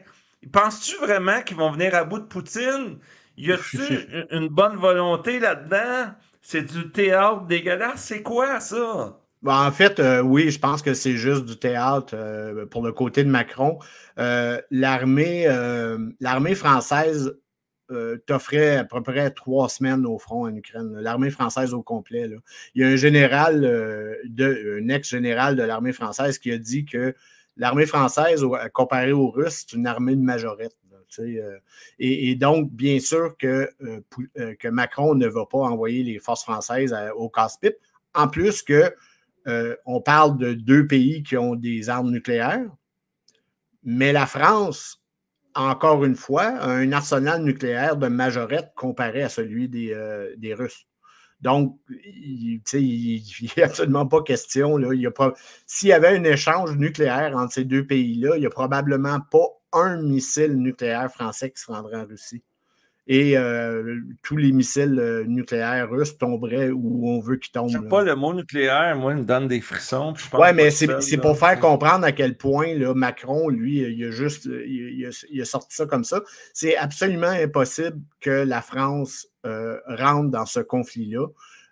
Penses-tu vraiment qu'ils vont venir à bout de Poutine? Y a-tu une bonne volonté là-dedans? C'est du théâtre dégueulasse? C'est quoi ça? Ben, en fait, euh, oui, je pense que c'est juste du théâtre euh, pour le côté de Macron. Euh, l'armée, l'armée française euh, t'offrait à peu près trois semaines au front en Ukraine, l'armée française au complet. Il y a un général, euh, de, un ex-général de l'armée française qui a dit que l'armée française, comparée aux Russes, c'est une armée de majorette. Euh. et, donc, bien sûr que, Macron ne va pas envoyer les forces françaises au casse-pipe, en plus que on parle de deux pays qui ont des armes nucléaires, mais la France encore une fois, un arsenal nucléaire de majorette comparé à celui des, euh, Russes. Donc, il n'y a absolument pas question. S'il y avait un échange nucléaire entre ces deux pays-là, il n'y a probablement pas un missile nucléaire français qui se rendrait en Russie et euh, tous les missiles euh, nucléaires russes tomberaient où on veut qu'ils tombent. Je pas, le mot nucléaire, moi, il me donne des frissons. Oui, mais c'est pour faire comprendre à quel point là, Macron, lui, il a juste il, sorti ça comme ça. C'est absolument impossible que la France euh, rentre dans ce conflit-là.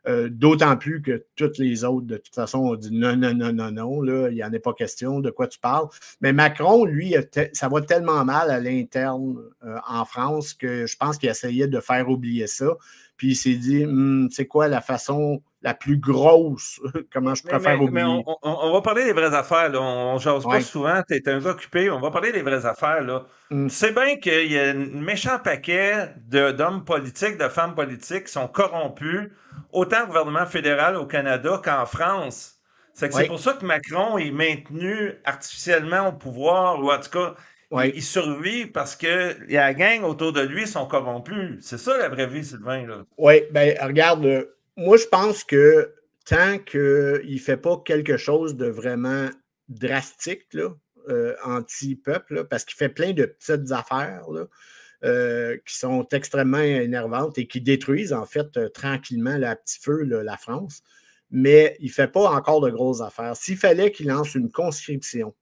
Euh, d'autant plus que toutes les autres, de toute façon, ont dit non, non, non, non, non, là, il n'y en est pas question, de quoi tu parles. Mais Macron, lui, ça va tellement mal à l'interne euh, en France que je pense qu'il essayait de faire oublier ça. Puis il s'est dit, hmm, c'est quoi la façon la plus grosse, comment je préfère mais, mais, Mais on, va parler des vraies affaires. On, jase pas souvent. Tu es un occupé. On va parler des vraies affaires. Là. Mm. bien qu'il y a un méchant paquet d'hommes politiques, de femmes politiques qui sont corrompus, autant au gouvernement fédéral au Canada qu'en France. C'est pour ça que Macron est maintenu artificiellement au pouvoir, ou en tout cas, il, survit parce que la gang autour de lui sont corrompus. C'est ça la vraie vie, Sylvain. Oui, ben regarde, euh, moi, je pense que tant qu'il ne fait pas quelque chose de vraiment drastique, euh, anti-peuple, parce qu'il fait plein de petites affaires euh, qui sont extrêmement énervantes et qui détruisent en fait euh, tranquillement la petit feu la France. Mais il ne fait pas encore de grosses affaires. S'il fallait qu'il lance une conscription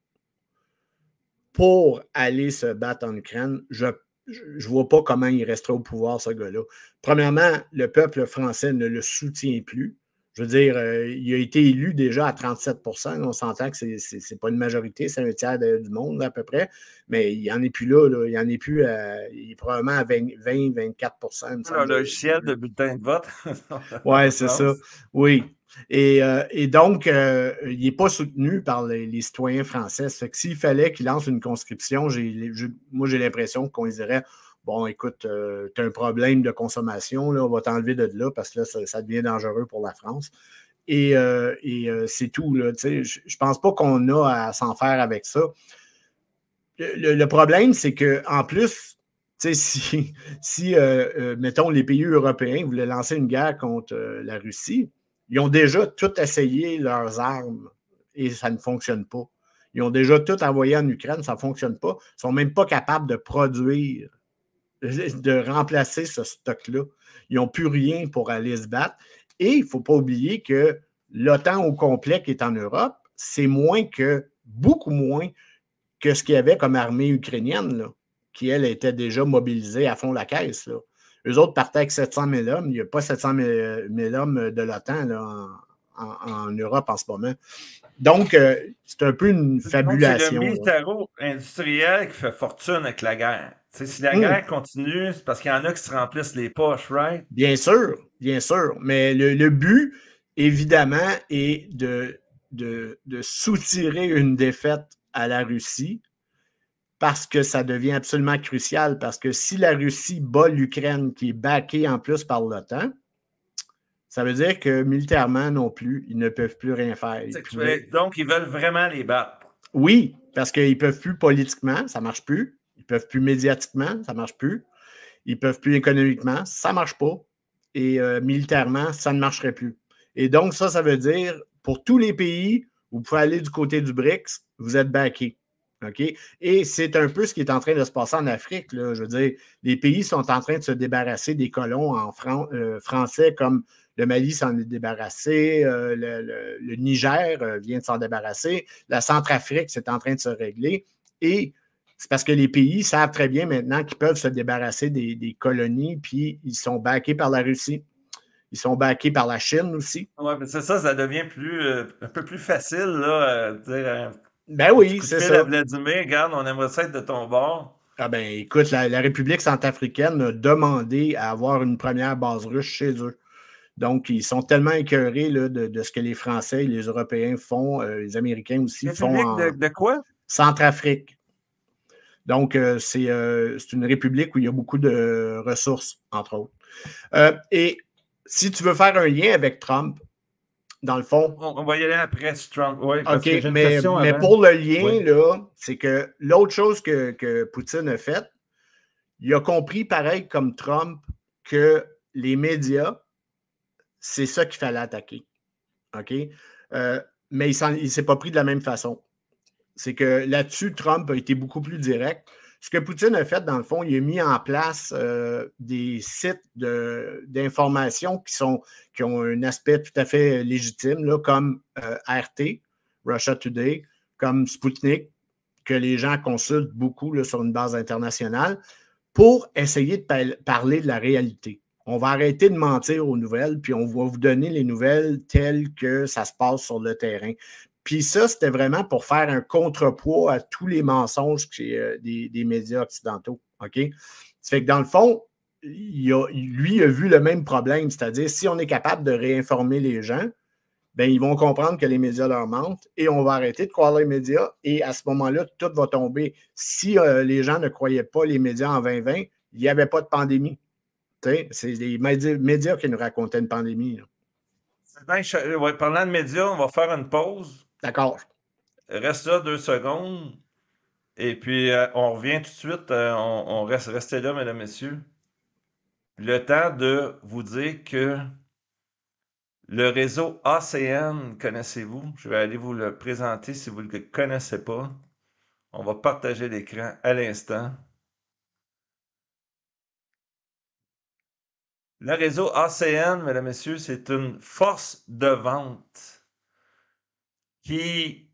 pour aller se battre en Ukraine, je je ne vois pas comment il restera au pouvoir, ce gars-là. Premièrement, le peuple français ne le soutient plus. Je veux dire, euh, il a été élu déjà à 37 On s'entend que ce n'est pas une majorité, c'est un tiers du monde à peu près, mais il n'en est plus là, Il en est plus il probablement à 20-24 un logiciel de bulletin de vote. oui, c'est ça. Oui. Euh, et, donc, euh, il n'est pas soutenu par les, citoyens français. fait que s'il fallait qu'il lance une conscription, moi, j'ai l'impression qu'on dirait Bon, écoute, euh, tu as un problème de consommation, on va t'enlever de là parce que là, ça, devient dangereux pour la France. Et, c'est tout. Je ne pense pas qu'on a à s'en faire avec ça. Le, problème, c'est qu'en plus, si, si mettons, les pays européens voulaient lancer une guerre contre la Russie, ils ont déjà tout essayé leurs armes et ça ne fonctionne pas. Ils ont déjà tout envoyé en Ukraine, ça ne fonctionne pas. Ils ne sont même pas capables de produire, de remplacer ce stock-là. Ils n'ont plus rien pour aller se battre. Et il ne faut pas oublier que l'OTAN au complet qui est en Europe, c'est moins que, beaucoup moins que ce qu'il y avait comme armée ukrainienne, qui, elle, était déjà mobilisée à fond la caisse. Là. Eux autres partaient avec 700 000 hommes. Il n'y a pas 700 000 euh, hommes euh, de l'OTAN en, Europe en ce moment. Donc, euh, c'est un peu une fabulation. C'est le ministère industriel qui fait fortune avec la guerre. si la hmm. guerre continue, c'est parce qu'il y en a qui se remplissent les poches, right? Bien sûr, bien sûr. Mais le, but, évidemment, est de soutirer une défaite à la Russie parce que ça devient absolument crucial, parce que si la Russie bat l'Ukraine, qui est backée en plus par l'OTAN, ça veut dire que militairement non plus, ils ne peuvent plus rien faire. Donc, ils veulent vraiment les battre. Oui, parce qu'ils ne peuvent plus politiquement, ça ne marche plus. Ils ne peuvent plus médiatiquement, ça ne marche plus. Ils ne peuvent plus économiquement, ça ne marche pas. Et euh, militairement, ça ne marcherait plus. Et donc, ça, ça veut dire, pour tous les pays, vous pouvez aller du côté du BRICS, vous êtes baqué. OK? Et c'est un peu ce qui est en train de se passer en Afrique. Là. Je veux dire, les pays sont en train de se débarrasser des colons en euh, français, comme le Mali s'en est débarrassé, euh, le, Niger euh, vient de s'en débarrasser, la Centrafrique, c'est en train de se régler. Et c'est parce que les pays savent très bien maintenant qu'ils peuvent se débarrasser des, colonies, puis ils sont backés par la Russie. Ils sont backés par la Chine aussi. Oui, c'est ça, ça devient plus, un peu plus facile, là, dire, hein, ben oui, c'est ça. Vladimir, regarde, on aimerait ça être de ton bord. Ah ben écoute, la, République centrafricaine a demandé à avoir une première base russe chez eux. Donc, ils sont tellement écœurés de, ce que les Français et les Européens font, euh, les Américains aussi font. En... De, quoi? Centrafrique. Donc, euh, euh, c'est une république où il y a beaucoup de ressources, entre autres. et si tu veux faire un lien avec Trump, dans le fond. On, va y aller après Trump. mais, pour le lien, là, c'est que l'autre chose que, que Poutine a faite, il a compris, pareil comme Trump, que les médias, c'est ça qu'il fallait attaquer. OK? Euh, mais il ne s'est pas pris de la même façon. C'est que là-dessus, Trump a été beaucoup plus direct. Ce que Poutine a fait, dans le fond, il a mis en place euh, des sites d'information qui, qui ont un aspect tout à fait légitime, là, comme euh, RT, Russia Today, comme Sputnik, que les gens consultent beaucoup là, sur une base internationale, pour essayer de parler de la réalité. On va arrêter de mentir aux nouvelles, puis on va vous donner les nouvelles telles que ça se passe sur le terrain. Puis ça, c'était vraiment pour faire un contrepoids à tous les mensonges euh, des, médias occidentaux. OK? Ça fait que dans le fond, lui a vu le même problème, c'est-à-dire si on est capable de réinformer les gens, ben, ils vont comprendre que les médias leur mentent et on va arrêter de croire les médias et à ce moment-là, tout va tomber. Si euh, les gens ne croyaient pas les médias en 2020, il n'y avait pas de pandémie. C'est les médias qui nous racontaient une pandémie. parlant de médias, on va faire une pause. D'accord. Reste là deux secondes. Et puis, euh, on revient tout de suite. Euh, on, reste restez là, mesdames, messieurs. Le temps de vous dire que le réseau ACN, connaissez-vous? Je vais aller vous le présenter si vous ne le connaissez pas. On va partager l'écran à l'instant. Le réseau ACN, mesdames, messieurs, c'est une force de vente qui,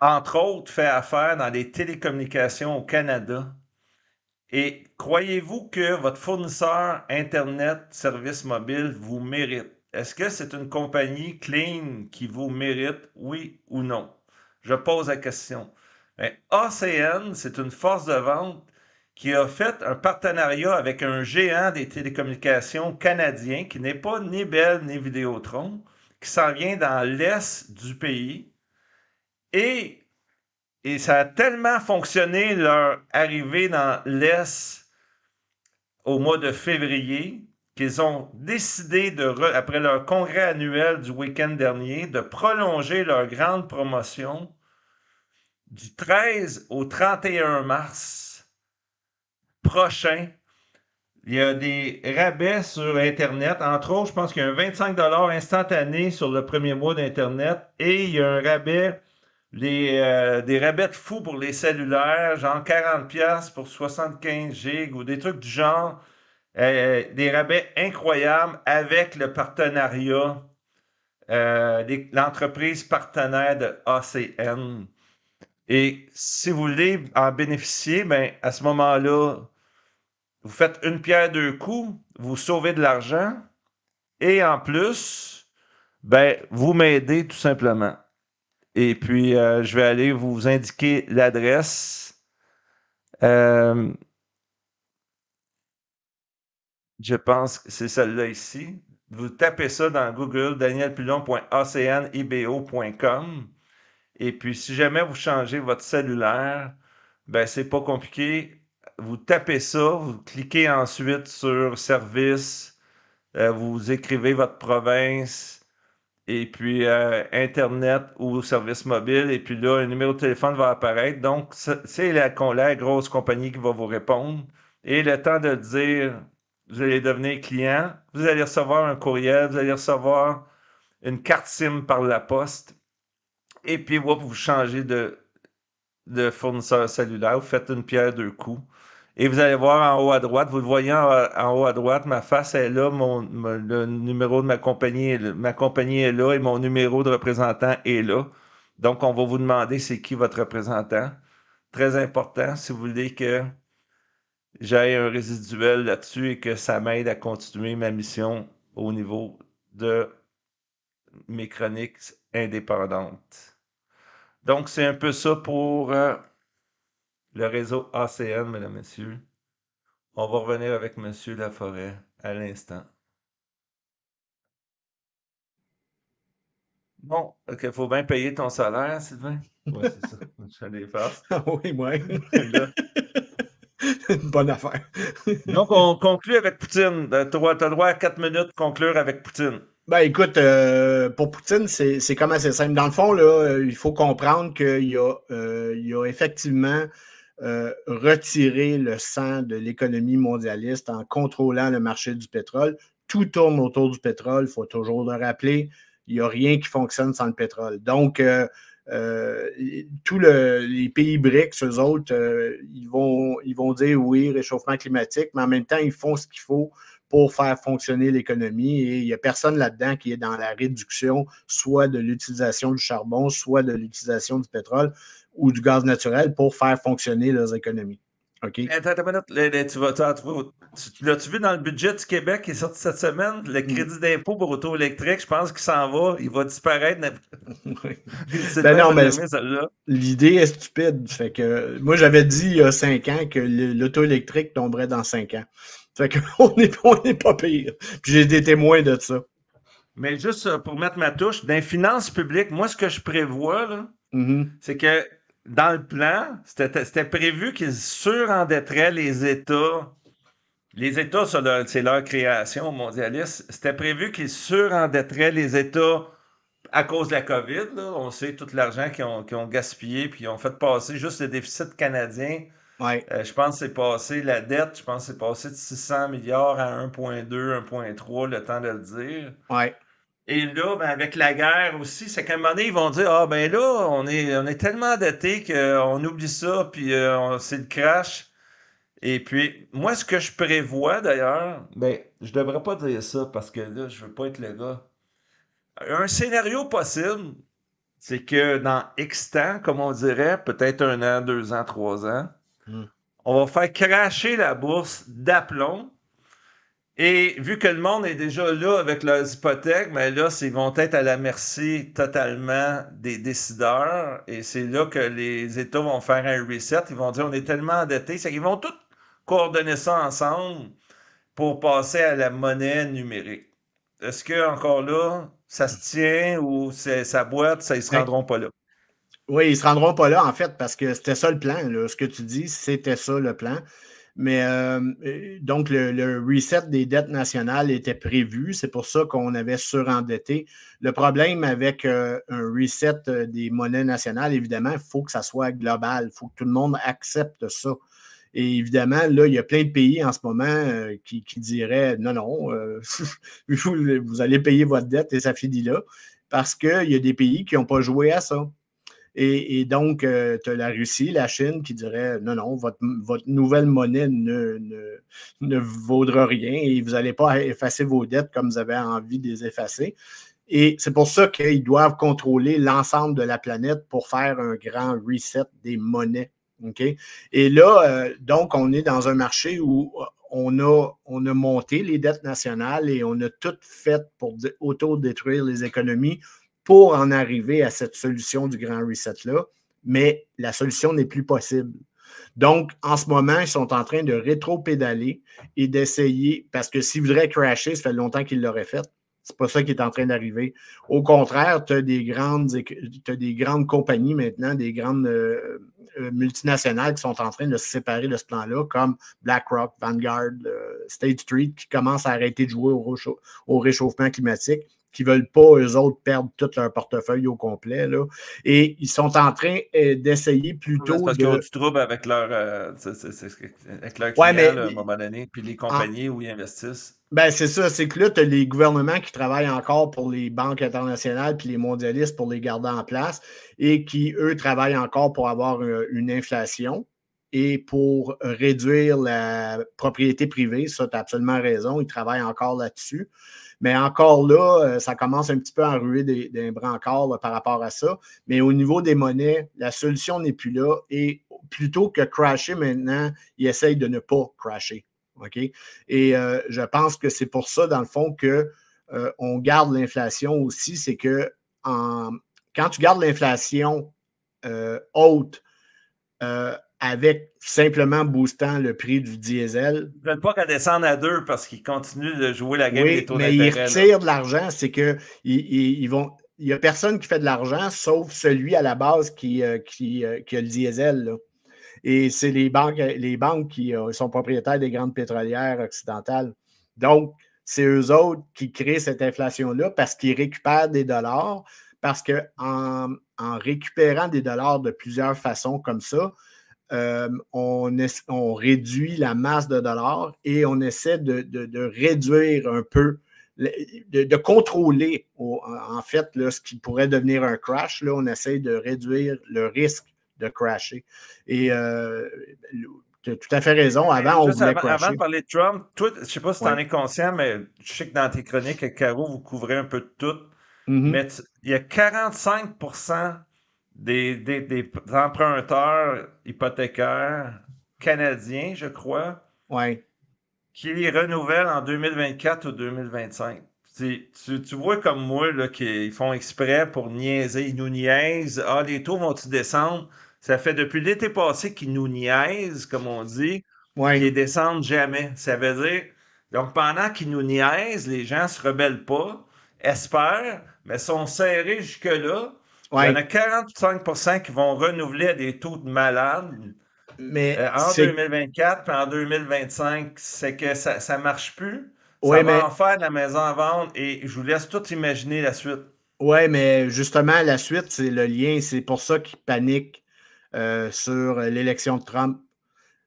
entre autres, fait affaire dans les télécommunications au Canada. Et croyez-vous que votre fournisseur Internet, service mobile, vous mérite? Est-ce que c'est une compagnie clean qui vous mérite, oui ou non? Je pose la question. Mais ACN, c'est une force de vente qui a fait un partenariat avec un géant des télécommunications canadien qui n'est pas ni Bell ni Vidéotron qui s'en vient dans l'est du pays. Et, et ça a tellement fonctionné leur arrivée dans l'est au mois de février qu'ils ont décidé, de après leur congrès annuel du week-end dernier, de prolonger leur grande promotion du 13 au 31 mars prochain il y a des rabais sur Internet. Entre autres, je pense qu'il y a un 25 instantané sur le premier mois d'Internet. Et il y a un rabais, euh, des rabais de fous pour les cellulaires, genre 40$ pour 75 gigs ou des trucs du genre. Euh, des rabais incroyables avec le partenariat, euh, l'entreprise partenaire de ACN. Et si vous voulez en bénéficier, ben, à ce moment-là, vous faites une pierre deux coups, vous sauvez de l'argent et en plus, ben, vous m'aidez tout simplement. Et puis, euh, je vais aller vous indiquer l'adresse. Euh, je pense que c'est celle-là ici. Vous tapez ça dans Google, danielpilon.acnibo.com. Et puis, si jamais vous changez votre cellulaire, ben, c'est pas compliqué vous tapez ça, vous cliquez ensuite sur service, euh, vous écrivez votre province et puis euh, Internet ou service mobile et puis là, un numéro de téléphone va apparaître. Donc, c'est la, la, grosse compagnie qui va vous répondre. Et le temps de dire, vous allez devenir client, vous allez recevoir un courriel, vous allez recevoir une carte SIM par la poste. Et puis, vous changez de, de fournisseur cellulaire, vous faites une pierre deux coups. Et vous allez voir en haut à droite, vous le voyez en, haut à droite, ma face est là, le numéro de ma compagnie, est là, ma compagnie est là et mon numéro de représentant est là. Donc, on va vous demander c'est qui votre représentant. Très important, si vous voulez que j'aille un résiduel là-dessus et que ça m'aide à continuer ma mission au niveau de mes chroniques indépendantes. Donc, c'est un peu ça pour... Euh, le réseau ACN, mesdames, messieurs. On va revenir avec M. Laforêt à l'instant. Bon, il faut bien payer ton salaire, Sylvain. Oui, c'est ça. Je suis ah oui, moi. Une bonne affaire. Donc, on conclut avec Poutine. Euh, tu as, le droit à quatre minutes de conclure avec Poutine. Ben écoute, euh, pour Poutine, c'est comme assez simple. Dans le fond, là, euh, il faut comprendre qu'il y, a, il y a effectivement euh, retirer le sang de l'économie mondialiste en contrôlant le marché du pétrole. Tout tourne autour du pétrole, il faut toujours le rappeler. Il n'y a rien qui fonctionne sans le pétrole. Donc, euh, euh, tous les pays BRICS, eux autres, ils, vont, ils vont dire oui, réchauffement climatique, mais en même temps, ils font ce qu'il faut pour faire fonctionner l'économie. Et il n'y a personne là-dedans qui est dans la réduction soit de l'utilisation du charbon, soit de l'utilisation du pétrole ou du gaz naturel pour faire fonctionner leurs économies. OK? tu, vas, las vu dans le budget du Québec qui est sorti cette semaine? Le hmm. crédit d'impôt pour auto-électrique, je pense qu'il s'en va. Il va disparaître. ben, ben non, mais l'idée est stupide. Fait que, moi, j'avais dit il y a cinq ans que l'auto-électrique tomberait dans cinq ans. Fait qu'on n'est pas pire. Puis j'ai des témoins de ça. Mais juste euh, pour mettre ma touche, dans les finances publiques, moi, ce que je prévois, mm-hmm. c'est que dans le plan, c'était prévu qu'ils surendetteraient les États. Les États, c'est leur, création mondialiste. C'était prévu qu'ils surendetteraient les États à cause de la COVID. On sait tout l'argent qu'ils ont, gaspillé, puis ils ont fait passer juste le déficit canadien. Euh, je pense que c'est passé la dette, je pense que c'est passé de 600 milliards à 1,2, 1,3, le temps de le dire. Ouais. Et là, ben, avec la guerre aussi, c'est qu'à un moment donné, ils vont dire Ah, ben là, on est, on est tellement daté qu'on oublie ça, puis euh, c'est le crash. Et puis, moi, ce que je prévois d'ailleurs. Ben, je devrais pas dire ça parce que là, je veux pas être le gars. Un scénario possible, c'est que dans X temps, comme on dirait, peut-être un an, deux ans, trois ans, hmm. on va faire cracher la bourse d'aplomb et vu que le monde est déjà là avec leurs hypothèques, mais ben là, ils vont être à la merci totalement des décideurs. Et c'est là que les États vont faire un reset. Ils vont dire on est tellement endettés. C'est qu'ils vont tous coordonner ça ensemble pour passer à la monnaie numérique. Est-ce que encore là, ça se tient ou ça boîte, ça, ils ne se rendront pas là? Oui, ils ne se rendront pas là, en fait, parce que c'était ça le plan. Ce que tu dis, c'était ça le plan. Mais euh, donc, le, reset des dettes nationales était prévu. C'est pour ça qu'on avait surendetté. Le problème avec euh, un reset euh, des monnaies nationales, évidemment, il faut que ça soit global. Il faut que tout le monde accepte ça. Et évidemment, là, il y a plein de pays en ce moment qui, diraient non, non, vous, allez payer votre dette et ça finit là. Parce qu'il y a des pays qui n'ont pas joué à ça. Et, donc, euh, tu as la Russie, la Chine qui dirait non, non, votre, nouvelle monnaie ne, ne, vaudra rien et vous n'allez pas effacer vos dettes comme vous avez envie de les effacer. Et c'est pour ça qu'ils doivent contrôler l'ensemble de la planète pour faire un grand reset des monnaies. Et là, euh, donc, on est dans un marché où euh, on a, on a monté les dettes nationales et on a tout fait pour autodétruire les économies pour en arriver à cette solution du grand reset-là, mais la solution n'est plus possible. Donc, en ce moment, ils sont en train de rétro-pédaler et d'essayer, parce que s'ils voudraient crasher, ça fait longtemps qu'ils l'auraient fait. C'est pas ça qui est en train d'arriver. Au contraire, tu as, as, des grandes compagnies maintenant, des grandes euh, euh, multinationales qui sont en train de se séparer de ce plan-là, comme BlackRock, Vanguard, euh, State Street, qui commencent à arrêter de jouer au, réchauffement climatique qui ne veulent pas, eux autres, perdre tout leur portefeuille au complet. Là. Et ils sont en train euh, d'essayer plutôt. parce de... qu'ils ont du trouble avec leur, euh, leur à un moment donné, puis les ah. compagnies où ils investissent. Ben, c'est ça, c'est que là, tu as les gouvernements qui travaillent encore pour les banques internationales puis les mondialistes pour les garder en place et qui, eux, travaillent encore pour avoir euh, une inflation et pour réduire la propriété privée. Ça, tu as absolument raison, ils travaillent encore là-dessus. Mais encore là, euh, ça commence un petit peu à enruer des, des brancards par rapport à ça. Mais au niveau des monnaies, la solution n'est plus là. Et plutôt que crasher maintenant, ils essayent de ne pas crasher. OK? Et euh, je pense que c'est pour ça, dans le fond, qu'on euh, garde l'inflation aussi. C'est que en, quand tu gardes l'inflation haute, avec simplement boostant le prix du diesel. Ils ne veulent pas qu'elle descende à deux parce qu'ils continuent de jouer la game des taux d'intérêt. Mais ils retirent de l'argent, c'est que ils, vont. Il n'y a personne qui fait de l'argent sauf celui à la base qui, euh, euh, a le diesel. Et c'est les banques, les banques qui euh, sont propriétaires des grandes pétrolières occidentales. Donc, c'est eux autres qui créent cette inflation-là parce qu'ils récupèrent des dollars, parce qu'en récupérant des dollars de plusieurs façons comme ça, euh, on, réduit la masse de dollars et on essaie de, réduire un peu, de, contrôler en fait ce qui pourrait devenir un crash. on essaie de réduire le risque de crasher. Et euh, tu as tout à fait raison. Avant, on voulait de parler de Trump, je ne sais pas si tu en es conscient, mais je sais que dans tes chroniques, Caro, vous couvrez un peu de tout. Mm-hmm. Mais il y a 45 des, emprunteurs hypothécaires canadiens, je crois, qui les renouvellent en 2024 ou 2025. Tu, tu, vois comme moi qu'ils font exprès pour niaiser, ils nous niaisent. Ah, les taux vont-ils descendre? Ça fait depuis l'été passé qu'ils nous niaisent, comme on dit. Ils ne descendent jamais. Ça veut dire. Donc, pendant qu'ils nous niaisent, les gens ne se rebellent pas, espèrent, mais sont serrés jusque-là. Il y en a 45 qui vont renouveler à des taux de malade. Mais euh, en 2024 puis en 2025, c'est que ça ne marche plus. ça va en faire de la maison à vendre et je vous laisse tout imaginer la suite. Oui, mais justement, la suite, c'est le lien. C'est pour ça qu'ils paniquent euh, sur l'élection de Trump.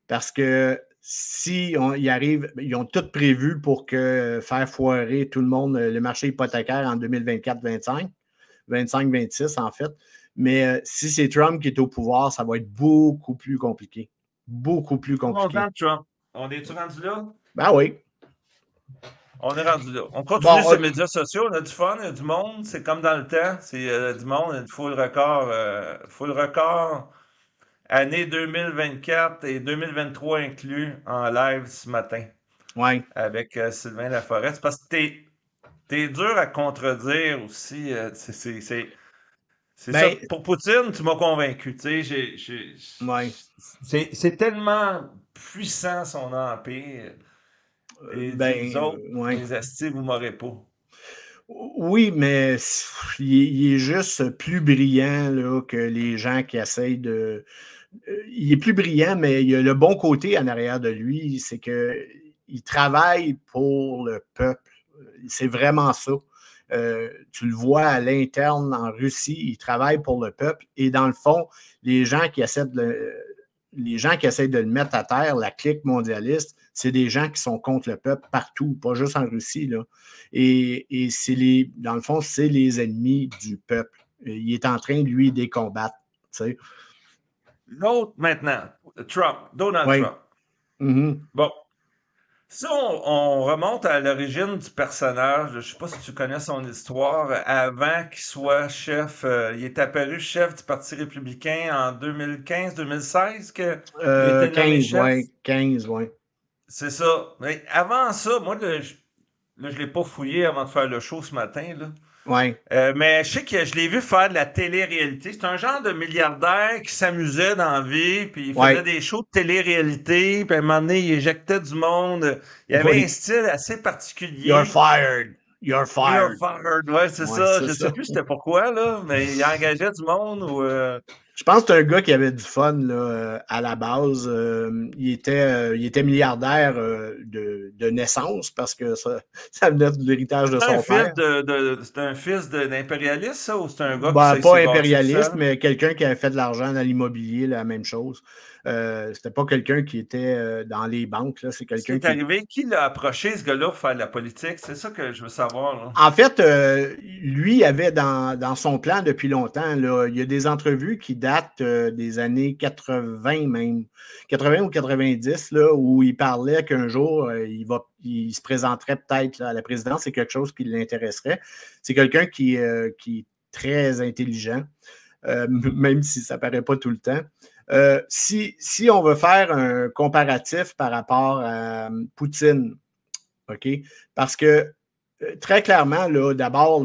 Parce que si on y arrive, ils ont tout prévu pour que euh, faire foirer tout le monde le marché hypothécaire en 2024-25. 25-26 en fait. Mais euh, si c'est Trump qui est au pouvoir, ça va être beaucoup plus compliqué. Beaucoup plus compliqué. On Trump. On est rendu là? Ben oui. On est rendu là. On continue sur les médias sociaux. On a du fun, il y a du monde. C'est comme dans le temps. C'est euh, du monde. Il faut le record. Euh, faut le record. Année 2024 et 2023 inclus en live ce matin. Oui. Avec euh, Sylvain Laforest. Parce que t'es t'es dur à contredire aussi. Euh, c'est. Ben pour Poutine, tu m'as convaincu. C'est tellement puissant son empire. Euh, Et ben, les autres, les astis, vous m'aurez pas. Oui, mais il est, juste plus brillant que les gens qui essayent de. Euh, il est plus brillant, mais il a le bon côté en arrière de lui, c'est qu'il travaille pour le peuple c'est vraiment ça. Euh, tu le vois à l'interne en Russie, il travaille pour le peuple. Et dans le fond, les gens qui essaient de le, les gens qui essaient de le mettre à terre, la clique mondialiste, c'est des gens qui sont contre le peuple partout, pas juste en Russie. Et, c'est les, dans le fond, c'est les ennemis du peuple. Il est en train, lui, de les combattre. L'autre maintenant, Trump, Donald Trump. Mm-hmm. Bon, si on, remonte à l'origine du personnage, je ne sais pas si tu connais son histoire, avant qu'il soit chef, euh, il est apparu chef du Parti républicain en 2015-2016 que 15, euh, ouais, 15, C'est ça. Mais avant ça, moi, je ne l'ai pas fouillé avant de faire le show ce matin. Là. Ouais. Euh, mais je sais que je l'ai vu faire de la télé-réalité. C'est un genre de milliardaire qui s'amusait dans la vie, puis il faisait des shows de télé-réalité, puis à un moment donné, il éjectait du monde. Il avait un style assez particulier. You're fired. You're fired. You're fired, ouais, c'est ça. Je ne sais plus c'était pourquoi, là, mais il engageait du monde ou. Euh, je pense que c'est un gars qui avait du fun là, euh, à la base. Euh, il, était, euh, il était milliardaire de, naissance parce que ça, venait de l'héritage de son père. C'est un fils d'impérialiste, ça, ou c'est un gars ben, qui Pas impérialiste, mais quelqu'un qui avait fait de l'argent dans l'immobilier, la même chose. Euh, c'était pas quelqu'un qui était euh, dans les banques. Là. C'est quelqu'un qui... arrivé. Qui l'a approché, ce gars-là, pour faire la politique? C'est ça que je veux savoir. En fait, euh, lui avait dans, son plan depuis longtemps. il y a des entrevues qui datent des années 80 même, 80 ou 90, là, où il parlait qu'un jour, il, va, il se présenterait peut-être à la présidence. C'est quelque chose qui l'intéresserait. C'est quelqu'un qui, est très intelligent. même si ça paraît pas tout le temps. Euh, si, si, on veut faire un comparatif par rapport à euh, Poutine, OK? Parce que euh, très clairement, d'abord,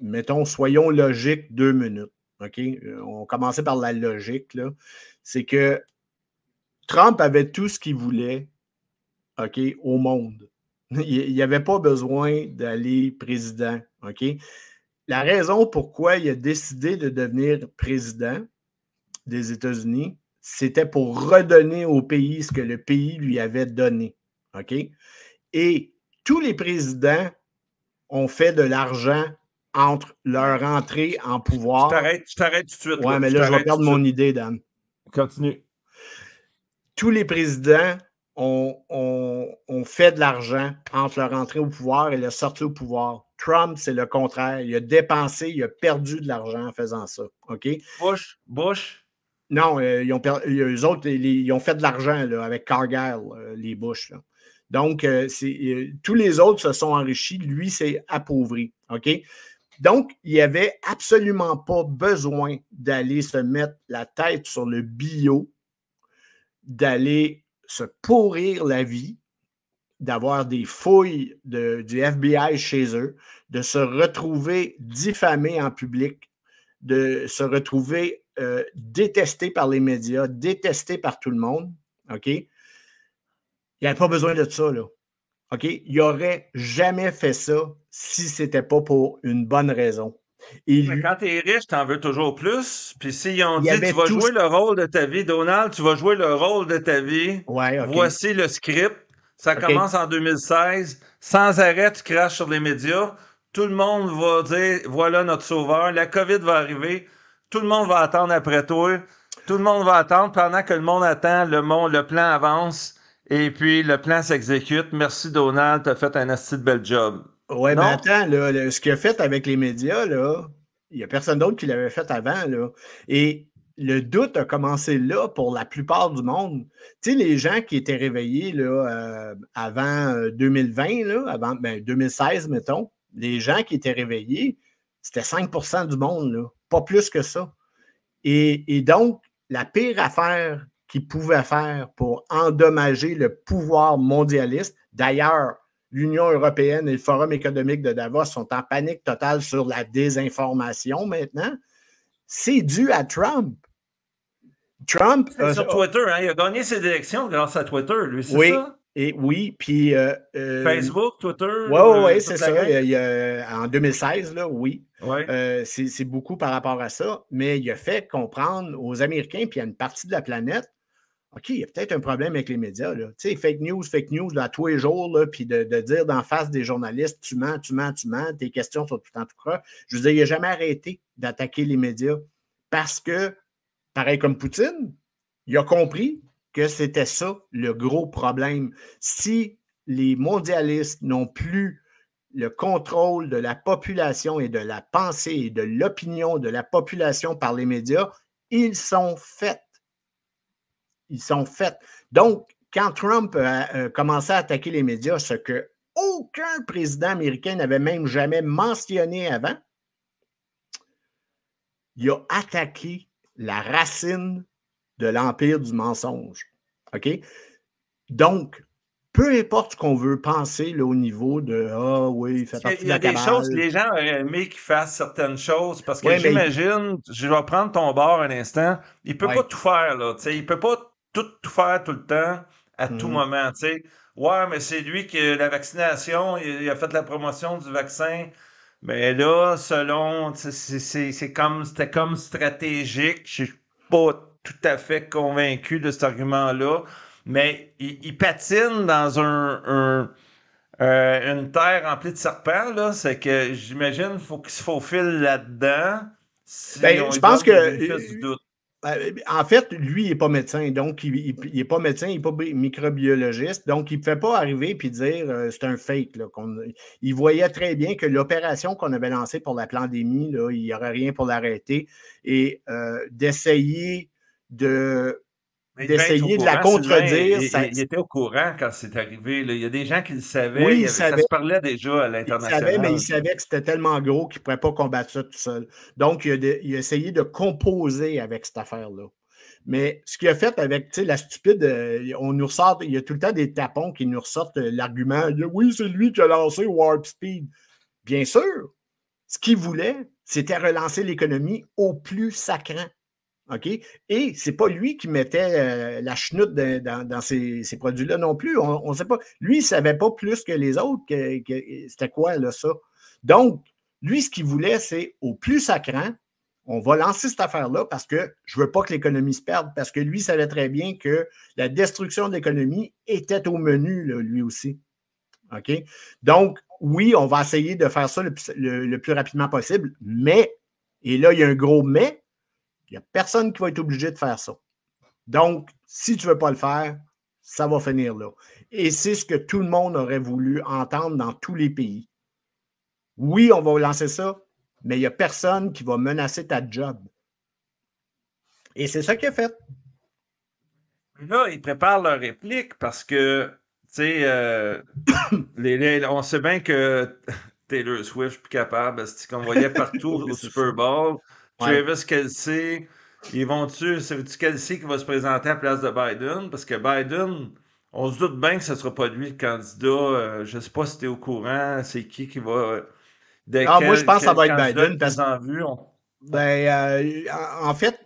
mettons, soyons logiques deux minutes. OK? On commençait par la logique. C'est que Trump avait tout ce qu'il voulait OK, au monde. Il n'y avait pas besoin d'aller président. OK? La raison pourquoi il a décidé de devenir président, des États-Unis, c'était pour redonner au pays ce que le pays lui avait donné. OK? Et tous les présidents ont fait de l'argent entre leur entrée en pouvoir. Je t'arrête, tout de suite. Ouais, mais là, je vais perdre mon idée, Dan. Continue. Tous les présidents ont, ont fait de l'argent entre leur entrée au pouvoir et leur sortie au pouvoir. Trump, c'est le contraire. Il a dépensé, il a perdu de l'argent en faisant ça. OK? Bush, Bush, non, euh, ils ont euh, eux autres, ils ont fait de l'argent avec Cargill, euh, les Bush. Donc, tous les autres se sont enrichis. Lui, s'est appauvri. OK? Donc, il n'y avait absolument pas besoin d'aller se mettre la tête sur le bio, d'aller se pourrir la vie, d'avoir des fouilles de, du FBI chez eux, de se retrouver diffamé en public, de se retrouver euh, détesté par les médias, détesté par tout le monde, OK? Il n'y avait pas besoin de ça, là. OK? Il n'aurait jamais fait ça si ce n'était pas pour une bonne raison. Et quand tu es riche, tu en veux toujours plus. Puis s'ils ont dit, tu vas jouer le rôle de ta vie, Donald, tu vas jouer le rôle de ta vie. Voici le script. Ça commence en 2016. Sans arrêt, tu craches sur les médias. Tout le monde va dire, voilà notre sauveur. La COVID va arriver. Tout le monde va attendre après toi. Tout le monde va attendre. Pendant que le monde attend, le, monde, le plan avance. Et puis, le plan s'exécute. Merci, Donald. tu as fait un assez de bel job. Oui, mais attends, ce qu'il a fait avec les médias, il n'y a personne d'autre qui l'avait fait avant. Là. Et le doute a commencé là pour la plupart du monde. Tu sais, les gens qui étaient réveillés là, euh, avant 2020, euh, avant 2016, ben, mettons, les gens qui étaient réveillés, c'était 5 du monde, pas plus que ça. Et, donc, la pire affaire qu'il pouvait faire pour endommager le pouvoir mondialiste, d'ailleurs, l'Union européenne et le Forum économique de Davos sont en panique totale sur la désinformation maintenant, c'est dû à Trump. Trump. sur Twitter, hein. il a gagné ses élections grâce à Twitter, lui, c'est oui, ça? Et, oui, puis. Euh, euh, Facebook, Twitter. Oui, euh, c'est ça. en 2016, là, oui. Euh, c'est beaucoup par rapport à ça, mais il a fait comprendre aux Américains puis à une partie de la planète OK, il y a peut-être un problème avec les médias. Là. Tu sais, fake news, fake news, à tous les jours, là, puis de, dire d'en face des journalistes, tu mens, tu mens, tu mens, tes questions sont tout en tout cas. Je veux dire, il n'a jamais arrêté d'attaquer les médias parce que, pareil comme Poutine, il a compris que c'était ça le gros problème. Si les mondialistes n'ont plus le contrôle de la population et de la pensée et de l'opinion de la population par les médias, ils sont faits. Ils sont faits. Donc, quand Trump a commencé à attaquer les médias, ce que aucun président américain n'avait même jamais mentionné avant, il a attaqué la racine de l'empire du mensonge. OK? Donc, peu importe ce qu'on veut penser au niveau de Ah oui, il fait partie de la Il y a des choses les gens auraient aimé qu'ils fassent certaines choses parce que j'imagine, je vais prendre ton bord un instant, il ne peut pas tout faire. Là, il ne peut pas tout, faire tout le temps, à tout mmh. moment. Ouais, mais c'est lui qui la vaccination, il, a fait la promotion du vaccin. Mais là, selon, c'est comme c'était comme stratégique. Je suis pas tout à fait convaincu de cet argument-là mais il, patine dans un, euh, une terre remplie de serpents, c'est que j'imagine qu'il faut qu'il se faufile là-dedans. Ben, je pense que. Euh, euh, ben, en fait, lui, il n'est pas médecin, donc il n'est pas médecin, il n'est pas microbiologiste, donc il ne fait pas arriver et dire c'est un fake. il voyait très bien que l'opération qu'on avait lancée pour la pandémie, il n'y aurait rien pour l'arrêter. Et d'essayer de d'essayer de la contredire. Il, était au courant quand c'est arrivé. Il y a des gens qui le savaient. Ça se parlait déjà à l'international. Il savait, mais il savait que c'était tellement gros qu'il ne pourrait pas combattre ça tout seul. Donc, il a, essayé de composer avec cette affaire-là. Mais ce qu'il a fait avec la stupide, euh, on nous ressort, il y a tout le temps des tapons qui nous ressortent euh, l'argument oui, c'est lui qui a lancé Warp Speed. Bien sûr, ce qu'il voulait, c'était relancer l'économie au plus sacrant. OK? Et c'est pas lui qui mettait euh, la chenoute dans, ces, produits-là non plus. On sait pas. Lui, il savait pas plus que les autres que, c'était quoi là, ça. Donc, lui, ce qu'il voulait, c'est au plus sacrant, on va lancer cette affaire-là parce que je veux pas que l'économie se perde, parce que lui savait très bien que la destruction de l'économie était au menu, lui aussi. OK? Donc, oui, on va essayer de faire ça le plus rapidement possible, mais, et là, il y a un gros mais, il n'y a personne qui va être obligé de faire ça. Donc, si tu ne veux pas le faire, ça va finir là. Et c'est ce que tout le monde aurait voulu entendre dans tous les pays. Oui, on va lancer ça, mais il n'y a personne qui va menacer ta job. Et c'est ça qu'il a fait. Là, ils préparent leur réplique parce que, tu sais, euh, on sait bien que Taylor Swift, plus capable, c'est qu'on voyait partout au Super Bowl. Tu Travis Kelsey, ils vont-tu, c'est-tu sait qui va se présenter à la place de Biden? Parce que Biden, on se doute bien que ce ne sera pas lui le candidat. Euh, je ne sais pas si tu es au courant, c'est qui qui va. Euh, ah, moi, je pense que ça va être Biden. Parce... En vue, ben, euh, en fait,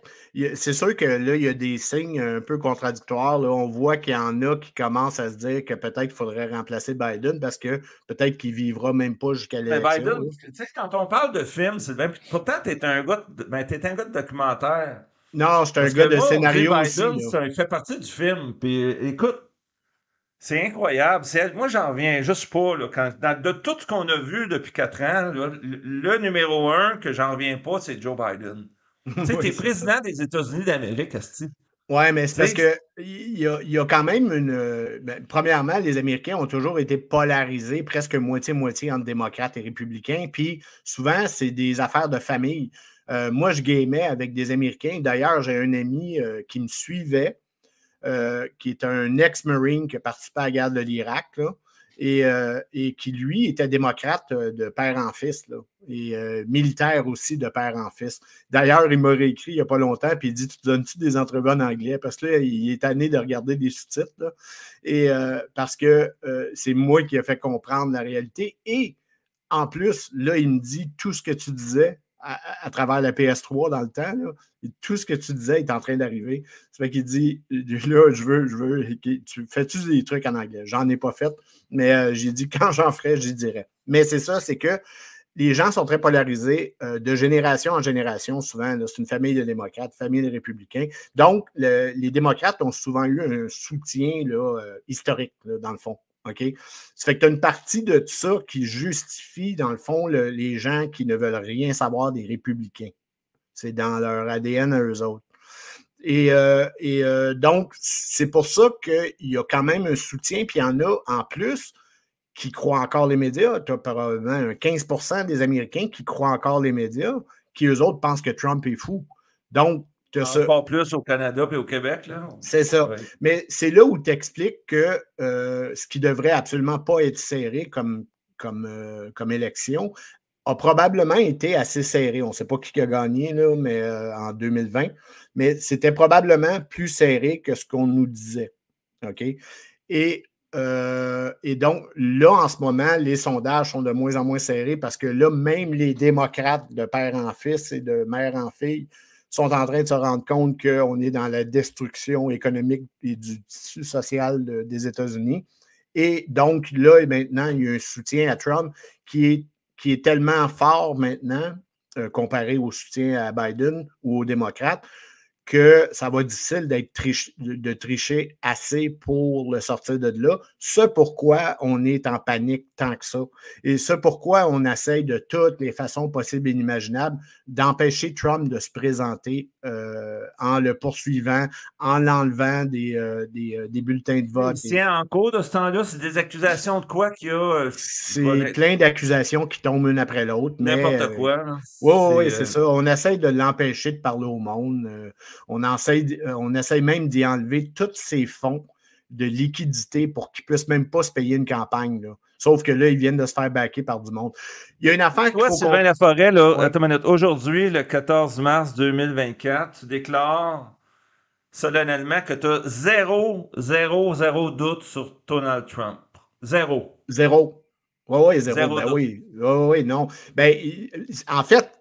c'est sûr que là, il y a des signes un peu contradictoires. On voit qu'il y en a qui commencent à se dire que peut-être qu'il faudrait remplacer Biden parce que peut-être qu'il vivra même pas jusqu'à ben, l'élection. Mais Biden, tu sais, quand on parle de film, Sylvain, pourtant, tu es, ben, un gars de, documentaire. Non, je un gars de moi, scénario Biden, Ça fait partie du film. Puis euh, écoute, c'est incroyable. Moi, j'en viens juste pas. Là, de tout ce qu'on a vu depuis quatre ans, le, numéro un que j'en reviens pas, c'est Joe Biden. Tu sais, t'es président des États-Unis d'Amérique, Asti. Oui, mais c'est parce que y, a, quand même une. Euh, ben, premièrement, les Américains ont toujours été polarisés presque moitié-moitié entre démocrates et républicains. Puis souvent, c'est des affaires de famille. Euh, moi, je gamais avec des Américains. D'ailleurs, j'ai un ami euh, qui me suivait, qui est un ex-marine qui a participé à la guerre de l'Irak. Euh, et, qui, lui, était démocrate euh, de père en fils, et euh, militaire aussi de père en fils. D'ailleurs, il m'aurait écrit il n'y a pas longtemps, puis il dit Tu donnes-tu des entrevues en anglais Parce que là, il est tanné de regarder des sous-titres, et parce que c'est moi qui ai fait comprendre la réalité. Et en plus, là, il me dit Tout ce que tu disais, à, travers la PS3 dans le temps. tout ce que tu disais est en train d'arriver. Ça fait qu'il dit là, je veux, je veux, tu fais-tu des trucs en anglais? J'en ai pas fait, mais euh, j'ai dit quand j'en ferai, j'y dirai. Mais c'est ça, c'est que les gens sont très polarisés euh, de génération en génération, souvent. C'est une famille de démocrates, famille de républicains. Donc, les démocrates ont souvent eu un soutien euh, historique, dans le fond, OK? Ça fait que tu as une partie de ça qui justifie, dans le fond, les gens qui ne veulent rien savoir des républicains. C'est dans leur ADN à eux autres. Et, euh, euh, donc, c'est pour ça qu'il y a quand même un soutien, puis il y en a en plus qui croient encore les médias. Tu as probablement 15 des Américains qui croient encore les médias, qui eux autres pensent que Trump est fou. Donc, encore plus au Canada et au Québec. C'est ça. Mais c'est là où tu expliques que euh, ce qui devrait absolument pas être serré comme, comme, euh, comme élection a probablement été assez serré. On ne sait pas qui a gagné là, mais, euh, en 2020, mais c'était probablement plus serré que ce qu'on nous disait. OK? Et et donc, là, en ce moment, les sondages sont de moins en moins serrés parce que là, même les démocrates de père en fils et de mère en fille sont en train de se rendre compte qu'on est dans la destruction économique et du tissu social des États-Unis. Et donc, là, et maintenant, il y a un soutien à Trump qui est, qui est tellement fort maintenant, euh, comparé au soutien à Biden ou aux démocrates, que ça va être difficile d'être de tricher assez pour le sortir de là. Ce pourquoi on est en panique tant que ça. Et ce pourquoi on essaye de toutes les façons possibles et inimaginables d'empêcher Trump de se présenter euh, en le poursuivant, en l'enlevant des, euh, euh, des, bulletins de vote. C'est en cours de ce temps-là, c'est des accusations de quoi qu'il y a? c'est plein d'accusations qui tombent une après l'autre. N'importe quoi. oui, oui, c'est ça. On essaye de l'empêcher de parler au monde. On, essaye, euh, on même d'y enlever tous ces fonds de liquidité pour qu'ils puissent même pas se payer une campagne. Sauf que là, ils viennent de se faire baquer par du monde. Il y a une affaire Toi, faut Sylvain Laforêt, aujourd'hui, le 14 mars 2024, tu déclares solennellement que tu as zéro, zéro, zéro doute sur Donald Trump. Zéro. Zéro. Ben oui, oui, zéro. oui. oui, oui, non. Ben, en fait,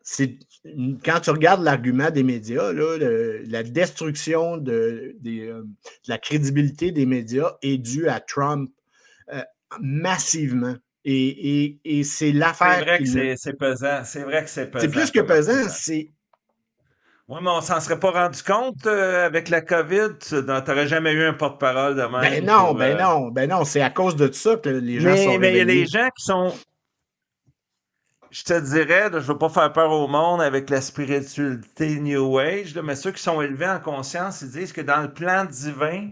quand tu regardes l'argument des médias, la destruction euh, de, la crédibilité des médias est due à Trump euh, massivement. Et, c'est l'affaire. C'est vrai, que c'est pesant. C'est vrai que c'est pesant. C'est plus que pesant. C'est oui, mais on s'en serait pas rendu compte euh, avec la COVID. Tu n'aurais jamais eu un porte-parole demain. même. Ben non, ben non, ben non. C'est à cause de ça que les gens sont. Mais il y a des gens qui sont. Je te dirais, je ne veux pas faire peur au monde avec la spiritualité New Age, mais ceux qui sont élevés en conscience, ils disent que dans le plan divin,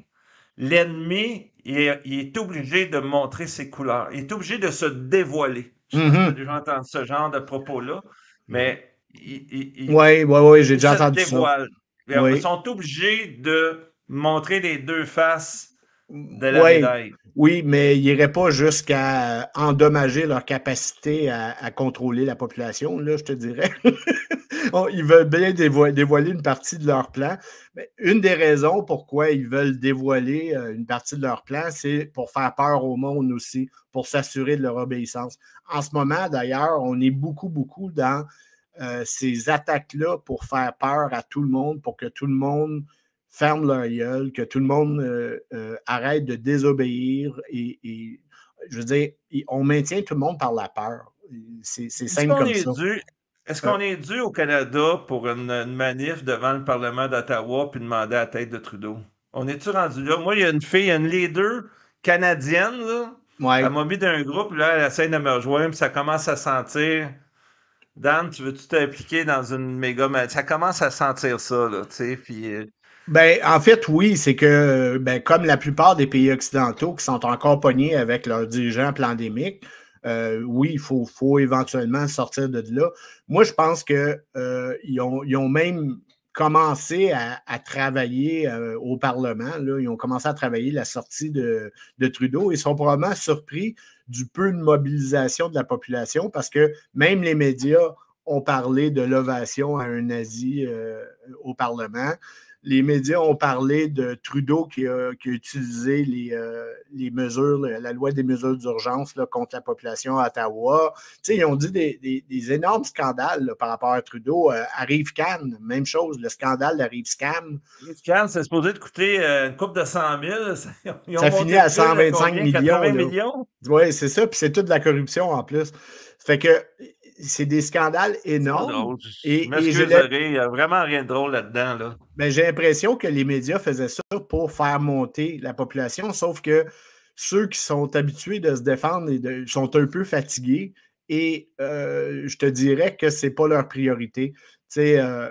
l'ennemi, il, est obligé de montrer ses couleurs. Il est obligé de se dévoiler. Mm-hmm. J'ai mm entendu ce genre de propos-là. Mais oui, oui, oui, j'ai déjà entendu ça. Ils sont obligés de montrer les deux faces de la médaille. Oui, mais ils n'iraient pas jusqu'à endommager leur capacité à, contrôler la population, là, je te dirais. ils veulent bien dévoiler, dévoiler une partie de leur plan. Mais une des raisons pourquoi ils veulent dévoiler euh, une partie de leur plan, c'est pour faire peur au monde aussi, pour s'assurer de leur obéissance. En ce moment, d'ailleurs, on est beaucoup, beaucoup dans euh, ces attaques-là pour faire peur à tout le monde, pour que tout le monde ferme leur gueule, que tout le monde euh, euh, arrête de désobéir et, je veux dire, on maintient tout le monde par la peur. C'est simple comme ça. Est-ce qu'on est dû au Canada pour une, manif devant le Parlement d'Ottawa puis demander à la tête de Trudeau? On est-tu rendu là? Moi, il y a une fille, une leader canadienne, là. Elle m'a mis d'un groupe, là, elle essaie de me rejoindre, puis ça commence à sentir Dan, tu veux-tu t'impliquer dans une méga. Ça commence à sentir ça, là, tu sais. Puis. Euh, ben, en fait, oui, c'est que, ben, comme la plupart des pays occidentaux qui sont encore pognés avec leurs dirigeants pandémiques, euh, oui, il faut, éventuellement sortir de là. Moi, je pense qu'ils euh, ils ont, même commencé à, travailler euh, au Parlement. Ils ont commencé à travailler la sortie de, Trudeau Ils sont probablement surpris du peu de mobilisation de la population parce que même les médias ont parlé de l'ovation à un nazi euh, au Parlement les médias ont parlé de Trudeau qui a, utilisé les, euh, mesures, la loi des mesures d'urgence contre la population à Ottawa. ils ont dit des, énormes scandales par rapport à Trudeau. Euh, à Arrive Cannes, même chose, le scandale d'Arrive Scam. Arrive Cannes, c'est supposé de coûter euh, une coupe de 100 000. Ils ont ça à 125 millions. millions? Oui, c'est ça, puis c'est toute la corruption en plus. Fait que c'est des scandales énormes. Et, je il n'y a vraiment rien de drôle là-dedans. Là. Ben, j'ai l'impression que les médias faisaient ça pour faire monter la population, sauf que ceux qui sont habitués de se défendre sont un peu fatigués. Et euh, je te dirais que ce n'est pas leur priorité. Euh,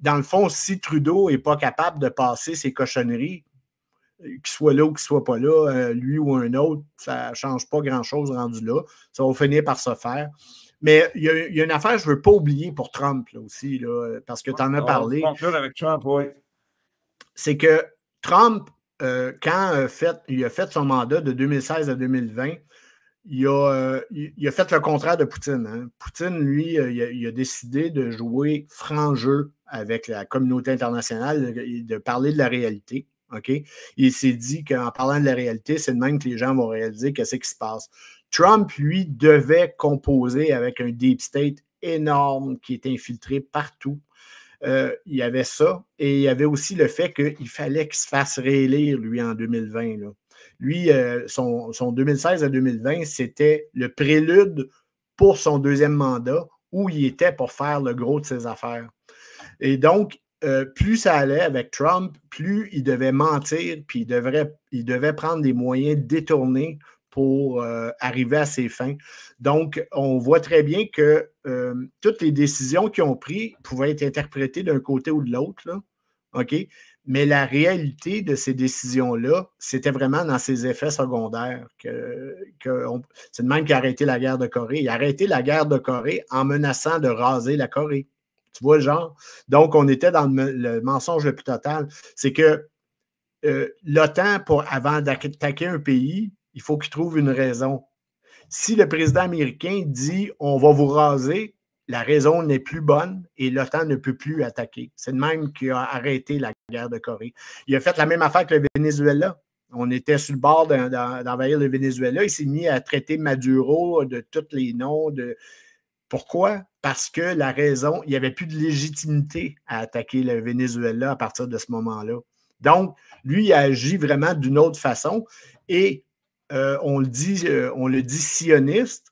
dans le fond, si Trudeau n'est pas capable de passer ses cochonneries, qu'il soit là ou qu'il ne soit pas là, euh, lui ou un autre, ça ne change pas grand-chose rendu là. Ça va finir par se faire. Mais il y, a, une affaire que je ne veux pas oublier pour Trump aussi, parce que tu en as parlé. avec C'est que Trump, euh, quand euh, il a fait son mandat de 2016 à 2020, euh, il a, fait le contraire de Poutine. Hein. Poutine, lui, il a, décidé de jouer franc jeu avec la communauté internationale et de parler de la réalité. OK? Il s'est dit qu'en parlant de la réalité, c'est de même que les gens vont réaliser qu'est-ce qui se passe. Trump, lui, devait composer avec un deep state énorme qui est infiltré partout. Euh, il y avait ça. Et il y avait aussi le fait qu'il fallait qu'il se fasse réélire, lui, en 2020. Lui, euh, son, 2016 à 2020, c'était le prélude pour son deuxième mandat où il était pour faire le gros de ses affaires. Et donc, euh, plus ça allait avec Trump, plus il devait mentir, puis devrait, il devait prendre des moyens détournés pour euh, arriver à ses fins. Donc, on voit très bien que euh, toutes les décisions qu'ils ont prises pouvaient être interprétées d'un côté ou de l'autre. OK? Mais la réalité de ces décisions-là, c'était vraiment dans ses effets secondaires. Que, c'est le même qui a arrêté la guerre de Corée. Il a arrêté la guerre de Corée en menaçant de raser la Corée. Tu vois le genre? Donc, on était dans le, mensonge le plus total. C'est que euh, l'OTAN, avant d'attaquer un pays, il faut qu'il trouve une raison. Si le président américain dit on va vous raser, la raison n'est plus bonne et l'OTAN ne peut plus attaquer. C'est le même qui a arrêté la guerre de Corée. Il a fait la même affaire que le Venezuela. On était sur le bord d'envahir le Venezuela. Il s'est mis à traiter Maduro de tous les noms. De... Pourquoi? Parce que la raison, il n'y avait plus de légitimité à attaquer le Venezuela à partir de ce moment-là. Donc, lui, il agit vraiment d'une autre façon. Et euh, on, le dit, euh, on le dit sioniste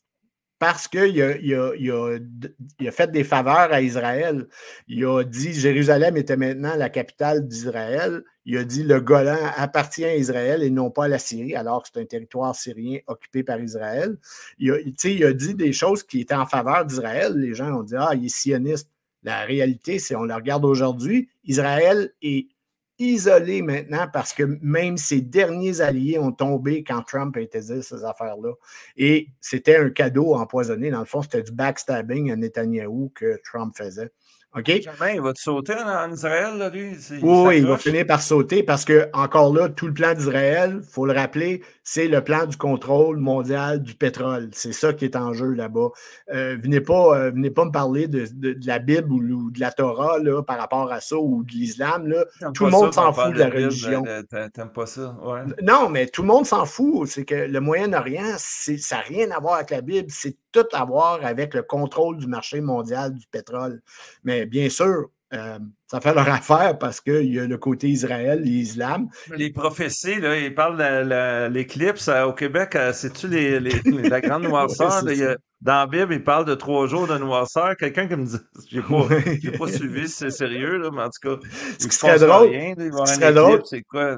parce qu'il a, fait des faveurs à Israël. Il a dit Jérusalem était maintenant la capitale d'Israël. Il a dit le Golan appartient à Israël et non pas à la Syrie, alors que c'est un territoire syrien occupé par Israël. Il a, dit des choses qui étaient en faveur d'Israël. Les gens ont dit Ah, il est sioniste. La réalité, c'est on le regarde aujourd'hui, Israël est isolé maintenant parce que même ses derniers alliés ont tombé quand Trump a été dit ces affaires-là. Et c'était un cadeau empoisonné. Dans le fond, c'était du backstabbing à Netanyahu que Trump faisait. OK? il va te sauter en Israël, lui. Oui, il va finir par sauter parce que, encore là, tout le plan d'Israël, il faut le rappeler, c'est le plan du contrôle mondial du pétrole. C'est ça qui est en jeu là-bas. Euh, venez, pas, euh, venez pas me parler de, la Bible ou, de la Torah par rapport à ça ou de l'islam. Tout le monde s'en fout de la religion. Euh, t'aimes pas ça? Non, mais tout le monde s'en fout. C'est que le Moyen-Orient, ça n'a rien à voir avec la Bible. C'est tout à voir avec le contrôle du marché mondial du pétrole. Mais bien sûr, euh, ça fait leur affaire parce qu'il y a le côté Israël, l'islam. Les prophéties, là, ils parlent de l'éclipse euh, au Québec. C'est-tu euh, les, la grande noirceur? dans la Bible, ils parlent de trois jours de noirceur. Quelqu'un qui me dit, j'ai pas, pas suivi, c'est sérieux, mais en tout cas. Ce qui serait drôle, c'est quoi?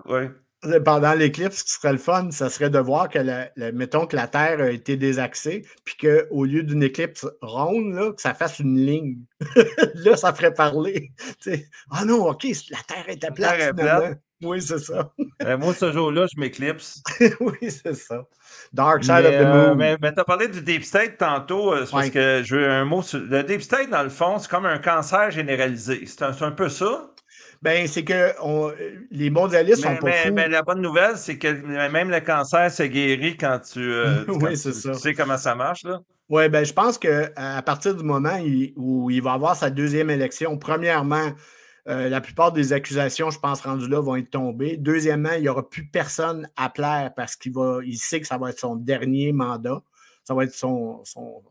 pendant l'éclipse, ce qui serait le fun, ce serait de voir que, mettons que la Terre a été désaxée, puis qu'au lieu d'une éclipse ronde, là, que ça fasse une ligne. là, ça ferait parler. Ah non, OK, la Terre était plate. plat. Oui, c'est ça. Ben, moi, ce jour-là, je m'éclipse. oui, c'est ça. Dark Side of the euh, Moon. mais, tu as parlé du Deep State tantôt, euh, parce que je veux un mot sur... Le Deep State, dans le fond, c'est comme un cancer généralisé. C'est un, un peu ça. Ben, c'est que les mondialistes sont pas ben, la bonne nouvelle, c'est que même le cancer se guérit quand tu, euh, sais comment ça marche. Oui, ben, je pense qu'à partir du moment où il va avoir sa deuxième élection, premièrement, euh, la plupart des accusations, je pense, rendues là, vont être tombées. Deuxièmement, il n'y aura plus personne à plaire parce qu'il va, il sait que ça va être son dernier mandat. Ça va être son, son,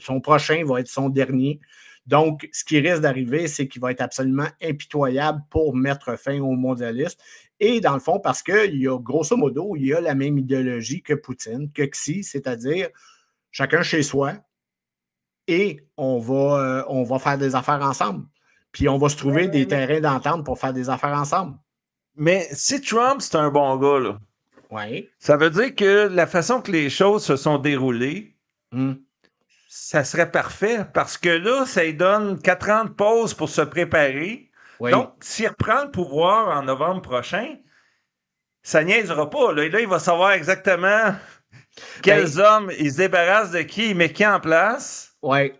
son prochain, va être son dernier. Donc, ce qui risque d'arriver, c'est qu'il va être absolument impitoyable pour mettre fin aux mondialistes. Et dans le fond, parce qu'il y a, grosso modo, il y a la même idéologie que Poutine, que Xi, c'est-à-dire chacun chez soi et on va, euh, on va faire des affaires ensemble. Puis on va se trouver ben, des terrains d'entente pour faire des affaires ensemble. Mais si Trump, c'est un bon gars, là, ça veut dire que la façon que les choses se sont déroulées, hmm ça serait parfait parce que là, ça lui donne quatre ans de pause pour se préparer. Donc, s'il reprend le pouvoir en novembre prochain, ça niaisera pas. Là, là il va savoir exactement ben, quels hommes il se débarrasse de qui, il met qui en place. Oui.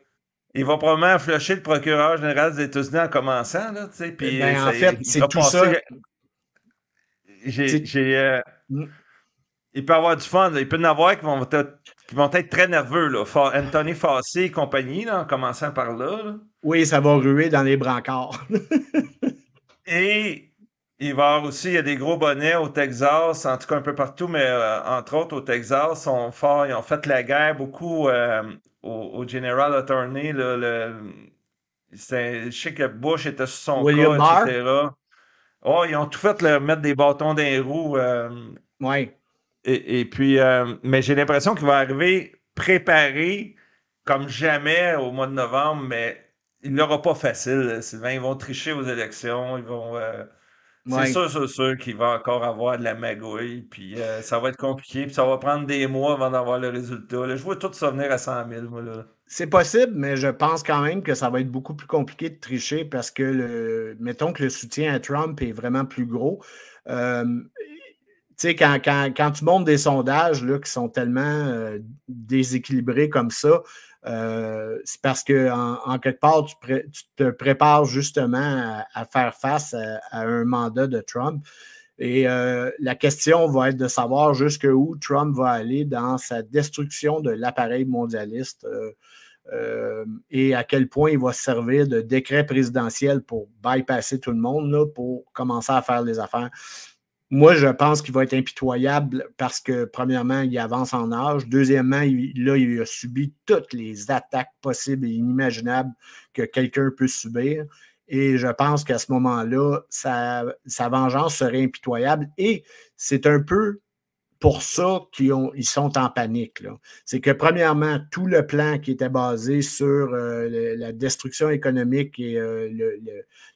Il va probablement flusher le procureur général des États-Unis en commençant. Là, ben, en fait, c'est tout ça. J'ai. Euh, mm. Il peut avoir du fun. Il peut en avoir qui vont qui vont être très nerveux. Là. Anthony Fossé et compagnie, en commençant par là, Oui, ça va ruer dans les brancards. et il va y avoir aussi, il y a des gros bonnets au Texas, en tout cas un peu partout, mais euh, entre autres au Texas, sont forts, ils ont fait la guerre beaucoup euh, au, General Attorney. le, je sais que Bush était sur son William etc. Oh, ils ont tout fait, leur mettre des bâtons dans les roues. Euh, oui et, puis, euh, mais j'ai l'impression qu'il va arriver préparé comme jamais au mois de novembre, mais il n'aura pas facile, Sylvain. Ils vont tricher aux élections, ils vont. Euh, c'est sûr, c'est sûr qu'il va encore avoir de la magouille, puis euh, ça va être compliqué, puis ça va prendre des mois avant d'avoir le résultat. je vois tout ça venir à 100 000, C'est possible, mais je pense quand même que ça va être beaucoup plus compliqué de tricher parce que, le, mettons que le soutien à Trump est vraiment plus gros tu sais, quand, tu montes des sondages là, qui sont tellement euh, déséquilibrés comme ça, euh, c'est parce qu'en en, quelque part, tu, te prépares justement à, faire face à, un mandat de Trump. Et euh, la question va être de savoir jusqu'où Trump va aller dans sa destruction de l'appareil mondialiste et à quel point il va servir de décret présidentiel pour bypasser tout le monde, pour commencer à faire les affaires. Moi, je pense qu'il va être impitoyable parce que, premièrement, il avance en âge. Deuxièmement, il, là, il a subi toutes les attaques possibles et inimaginables que quelqu'un peut subir. Et je pense qu'à ce moment-là, sa, vengeance serait impitoyable. Et c'est un peu pour ça qu'ils ils sont en panique. C'est que, premièrement, tout le plan qui était basé sur euh, la destruction économique et euh,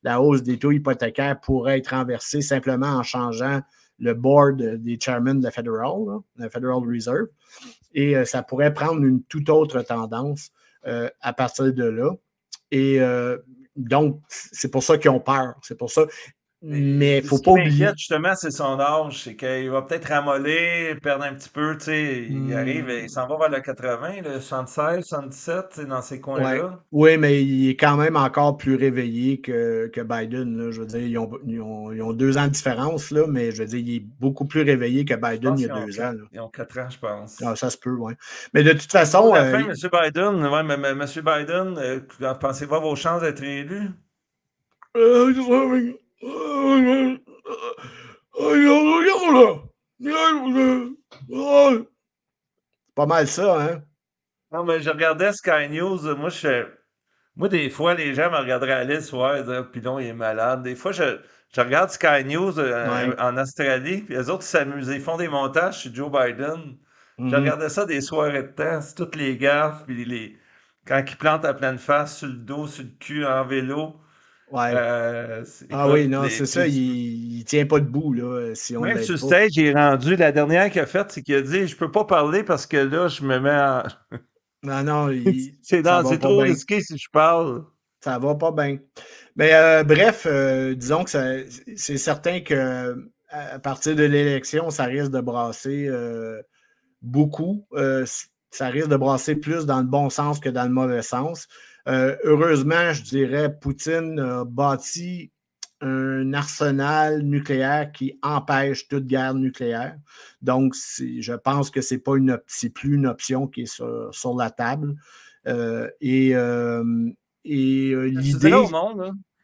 la hausse des taux hypothécaires pourrait être renversé simplement en changeant le board des chairmen de la Federal, la Federal Reserve, et euh, ça pourrait prendre une toute autre tendance à partir de là. Et donc, c'est pour ça qu'ils ont peur. C'est pour ça. Mais il ne faut pas oublier. justement, c'est son âge. C'est qu'il va peut-être ramoller, perdre un petit peu. Il mmh. arrive et il s'en va vers le 80, le 76, 77, dans ces coins-là. Oui. mais il est quand même encore plus réveillé que, que Biden. Je veux dire, ils ont, deux ans de différence, là, mais je veux dire, il est beaucoup plus réveillé que Biden il y a deux ans. Ils ont quatre ans, je pense. Ah, ça se peut, oui. Mais de toute façon. Euh, monsieur M. Biden, ouais, mais, Biden, euh, pensez-vous à vos chances d'être élu? Euh, pas mal ça, hein? Non, mais je regardais Sky News. Moi, Moi, des fois, les gens me regarderaient à soir et dire, puis non, il est malade. Des fois, je, je regarde Sky News euh, en Australie, puis les autres s'amusent. Ils font des montages chez Joe Biden. Je mhm. regardais ça des soirées de temps, toutes les gaffes, puis les, quand ils plantent à pleine face, sur le dos, sur le cul, en vélo. Euh, ah oui, non, c'est ça, il, ne tient pas debout. Là, si on Même sur stage, il est rendu. La dernière qu'il a faite, c'est qu'il a dit Je peux pas parler parce que là, je me mets à... » Non, non, il... c'est trop risqué si je parle. Ça va pas bien. Mais euh, bref, euh, disons que c'est certain que à partir de l'élection, ça risque de brasser beaucoup. ça risque de brasser plus dans le bon sens que dans le mauvais sens. Euh, heureusement, je dirais, Poutine a bâti un arsenal nucléaire qui empêche toute guerre nucléaire. Donc, je pense que ce n'est pas une plus une option qui est sur, la table. Euh, et, euh, et l'idée.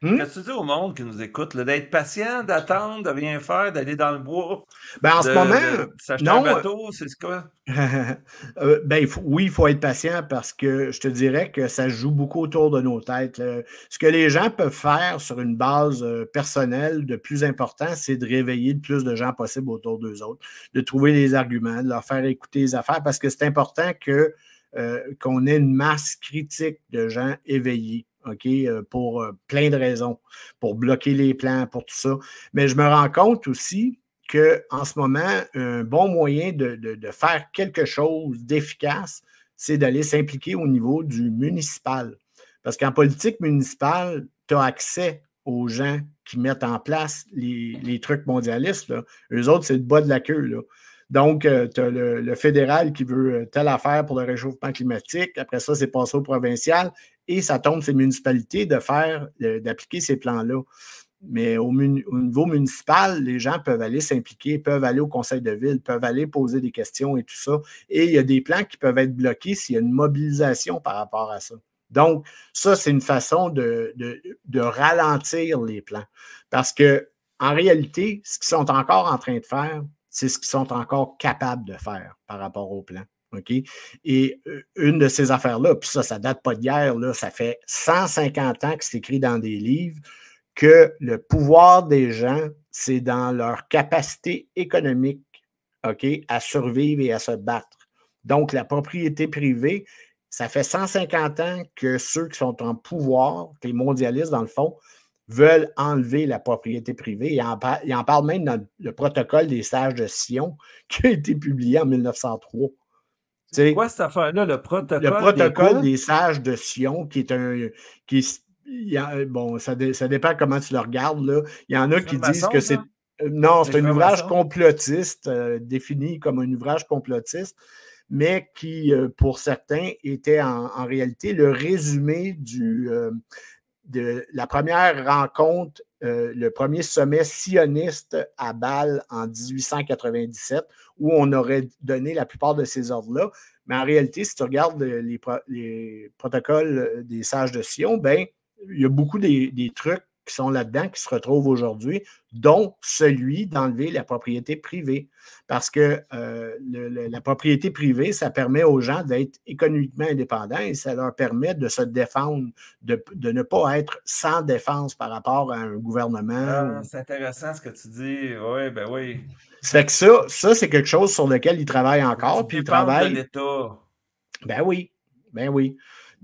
Hmm? Qu'est-ce que tu dis au monde qui nous écoute, d'être patient, d'attendre, de rien faire, d'aller dans le bois? Ben, en ce moment, s'acheter un bateau, c'est ce que… Euh, ben, oui, il faut être patient parce que je te dirais que ça joue beaucoup autour de nos têtes. Ce que les gens peuvent faire sur une base euh, personnelle de plus important, c'est de réveiller le plus de gens possible autour d'eux autres, de trouver des arguments, de leur faire écouter les affaires parce que c'est important que euh, qu'on ait une masse critique de gens éveillés. OK, euh, pour euh, plein de raisons, pour bloquer les plans, pour tout ça. Mais je me rends compte aussi qu'en ce moment, un bon moyen de, faire quelque chose d'efficace, c'est d'aller s'impliquer au niveau du municipal. Parce qu'en politique municipale, tu as accès aux gens qui mettent en place les, trucs mondialistes. Là. Eux autres, c'est le bas de la queue. Donc, euh, tu as le, le, fédéral qui veut telle affaire pour le réchauffement climatique. Après ça, c'est passé au provincial et ça tombe ces municipalités de faire, d'appliquer ces plans-là. Mais au, niveau municipal, les gens peuvent aller s'impliquer, peuvent aller au conseil de ville, peuvent aller poser des questions et tout ça. Et il y a des plans qui peuvent être bloqués s'il y a une mobilisation par rapport à ça. Donc, ça, c'est une façon de, ralentir les plans. Parce que, en réalité, ce qu'ils sont encore en train de faire, c'est ce qu'ils sont encore capables de faire par rapport au plans. Et euh, une de ces affaires-là, puis ça, ça date pas d'hier, ça fait 150 ans que c'est écrit dans des livres que le pouvoir des gens, c'est dans leur capacité économique, OK, à survivre et à se battre. Donc, la propriété privée, ça fait 150 ans que ceux qui sont en pouvoir, les mondialistes dans le fond, veulent enlever la propriété privée. et en, ils en parlent même dans le protocole des sages de Sion qui a été publié en 1903 le protocole? des, sages de Sion, qui est un. Qui, bon, ça, ça, dépend comment tu le regardes. Là. Il y en a qui disent que c'est. Hein? Non, c'est un ouvrage complotiste, euh, défini comme un ouvrage complotiste, mais qui, euh, pour certains, était en, réalité le résumé du, euh, de la première rencontre, euh, le premier sommet sioniste à Bâle en 1897, où on aurait donné la plupart de ces ordres-là. Mais en réalité, si tu regardes euh, les, protocoles euh, des sages de Sion, ben, il y a beaucoup des trucs qui sont là-dedans, qui se retrouvent aujourd'hui, dont celui d'enlever la propriété privée. Parce que euh, la propriété privée, ça permet aux gens d'être économiquement indépendants et ça leur permet de se défendre, de, ne pas être sans défense par rapport à un gouvernement. Ah, c'est intéressant ce que tu dis. Oui, ben oui. Ça que ça, ça c'est quelque chose sur lequel ils travaillent encore. Puis ils travaillent. ben oui, ben oui.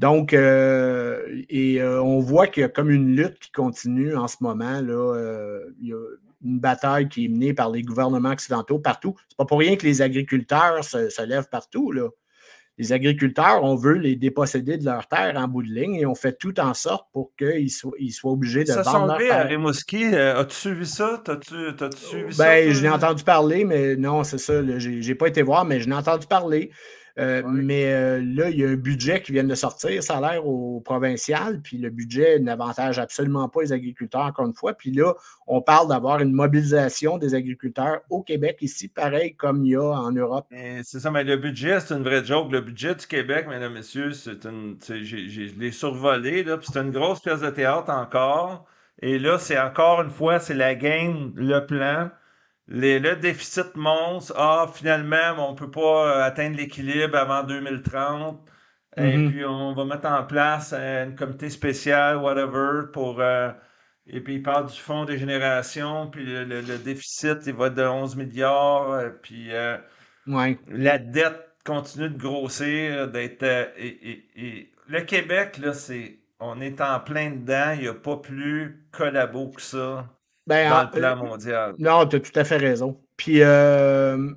Donc, euh, et euh, on voit qu'il y a comme une lutte qui continue en ce moment. Là, euh, il y a une bataille qui est menée par les gouvernements occidentaux partout. Ce n'est pas pour rien que les agriculteurs se, lèvent partout. Là. Les agriculteurs, on veut les déposséder de leurs terres en bout de ligne et on fait tout en sorte pour qu'ils soient, ils soient obligés de vendre leurs terres. à Rimouski. As-tu suivi ça? As-tu, ben, Je l'ai entendu parler, mais non, c'est ça. Je n'ai pas été voir, mais je l'ai entendu parler. Euh, mais euh, là, il y a un budget qui vient de sortir, ça a l'air au provincial, puis le budget n'avantage absolument pas les agriculteurs, encore une fois. Puis là, on parle d'avoir une mobilisation des agriculteurs au Québec, ici, pareil comme il y a en Europe. C'est ça, mais le budget, c'est une vraie joke. Le budget du Québec, mesdames, et messieurs, c'est une, je l'ai survolé, puis c'est une grosse pièce de théâtre encore. Et là, c'est encore une fois, c'est la game, le plan le déficit monte, ah, finalement, on ne peut pas euh, atteindre l'équilibre avant 2030. Et mm-hmm. puis, on va mettre en place euh, un comité spécial, whatever, pour. Euh, et puis, il parle du fonds des générations, puis le, déficit, il va de 11 milliards, puis la dette continue de grossir, d'être. et, le Québec, là, c'est. On est en plein dedans, il n'y a pas plus collabo que ça. Ben, dans le plan euh, mondial. Non, tu as tout à fait raison. Puis, euh,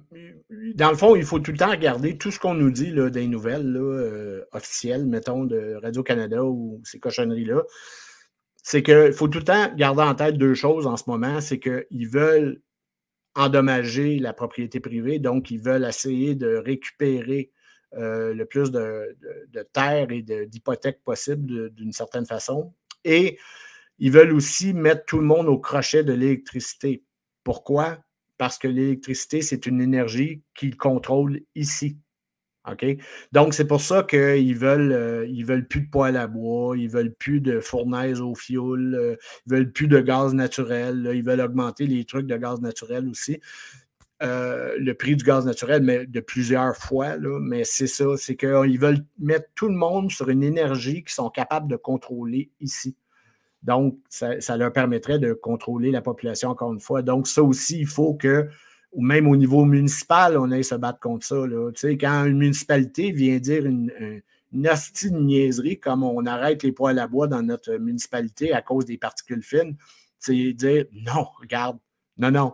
dans le fond, il faut tout le temps regarder tout ce qu'on nous dit là, des nouvelles là, euh, officielles, mettons, de Radio-Canada ou ces cochonneries-là. C'est qu'il faut tout le temps garder en tête deux choses en ce moment. C'est qu'ils veulent endommager la propriété privée, donc ils veulent essayer de récupérer le plus de, de terres et d'hypothèques possibles d'une certaine façon. Et ils veulent aussi mettre tout le monde au crochet de l'électricité. Pourquoi? Parce que l'électricité, c'est une énergie qu'ils contrôlent ici. Ok Donc, c'est pour ça qu'ils veulent, euh, ils veulent plus de poêle à bois, ils veulent plus de fournaise au fioul, euh, ils veulent plus de gaz naturel, ils veulent augmenter les trucs de gaz naturel aussi. Euh, le prix du gaz naturel, mais de plusieurs fois, là, mais c'est ça, c'est qu'ils veulent mettre tout le monde sur une énergie qu'ils sont capables de contrôler ici. Donc, ça, leur permettrait de contrôler la population encore une fois. Donc, ça aussi, il faut que, même au niveau municipal, on aille se battre contre ça. Tu sais, quand une municipalité vient dire une, hostie de niaiserie comme on arrête les poils à bois dans notre municipalité à cause des particules fines, c'est dire non, regarde, non, non.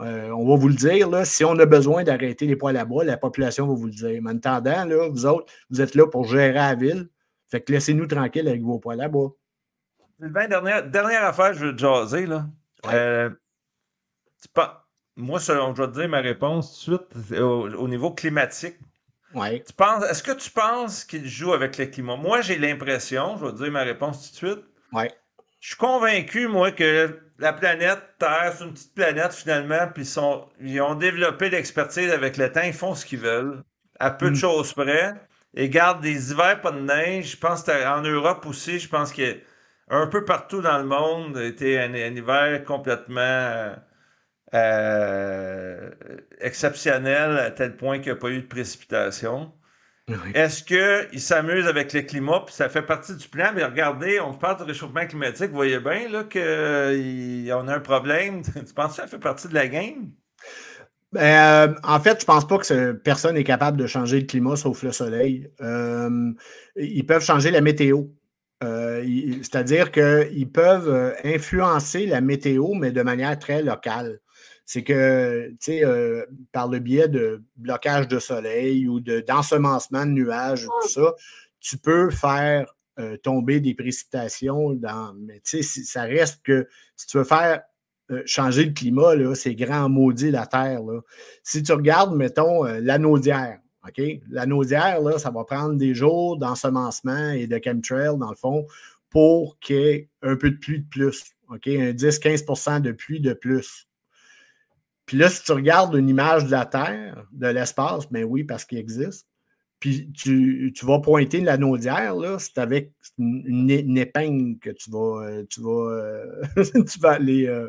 Euh, on va vous le dire, là, si on a besoin d'arrêter les poils à bois, la population va vous le dire. Mais en attendant, là, vous autres, vous êtes là pour gérer la ville. Fait que laissez-nous tranquilles avec vos poils à bois. Sylvain, dernière, affaire, je veux te jaser. Là. Euh, pas, moi, selon, je vais te dire ma réponse tout de suite au, niveau climatique. est-ce que tu penses qu'ils jouent avec le climat? Moi, j'ai l'impression, je vais te dire ma réponse tout de suite. Je suis convaincu, moi, que la planète Terre, c'est une petite planète finalement, puis ils, ont développé l'expertise avec le temps, ils font ce qu'ils veulent, à peu de mm. choses près. et gardent des hivers, pas de neige. Je pense qu'en en Europe aussi, je pense que un peu partout dans le monde. C'était un, un, hiver complètement euh, euh, exceptionnel à tel point qu'il n'y a pas eu de précipitation. Est-ce qu'ils s'amusent avec le climat, puis ça fait partie du plan? Mais regardez, on parle de réchauffement climatique, vous voyez bien là, qu'on a un problème. tu penses que ça fait partie de la game? Ben, euh, en fait, je pense pas que personne est capable de changer le climat sauf le soleil. ils peuvent changer la météo. Euh, c'est-à-dire qu'ils peuvent euh, influencer la météo, mais de manière très locale. C'est que, tu sais, euh, par le biais de blocage de soleil ou d'ensemencement de, de nuages, tout ça, tu peux faire tomber des précipitations dans. Mais tu sais, ça reste que si tu veux faire changer le climat, c'est grand maudit la Terre. Si tu regardes, mettons, l'anneau l'anodière, OK? La naudière, là, ça va prendre des jours d'ensemencement et de chemtrail, dans le fond, pour qu'il y ait un peu de pluie de plus. OK? Un 10-15 de pluie de plus. Puis là, si tu regardes une image de la Terre, de l'espace, bien oui, parce qu'il existe. Puis tu, vas pointer la naudière, là, c'est avec une, épingle que tu vas, euh, vas, euh, tu aller euh,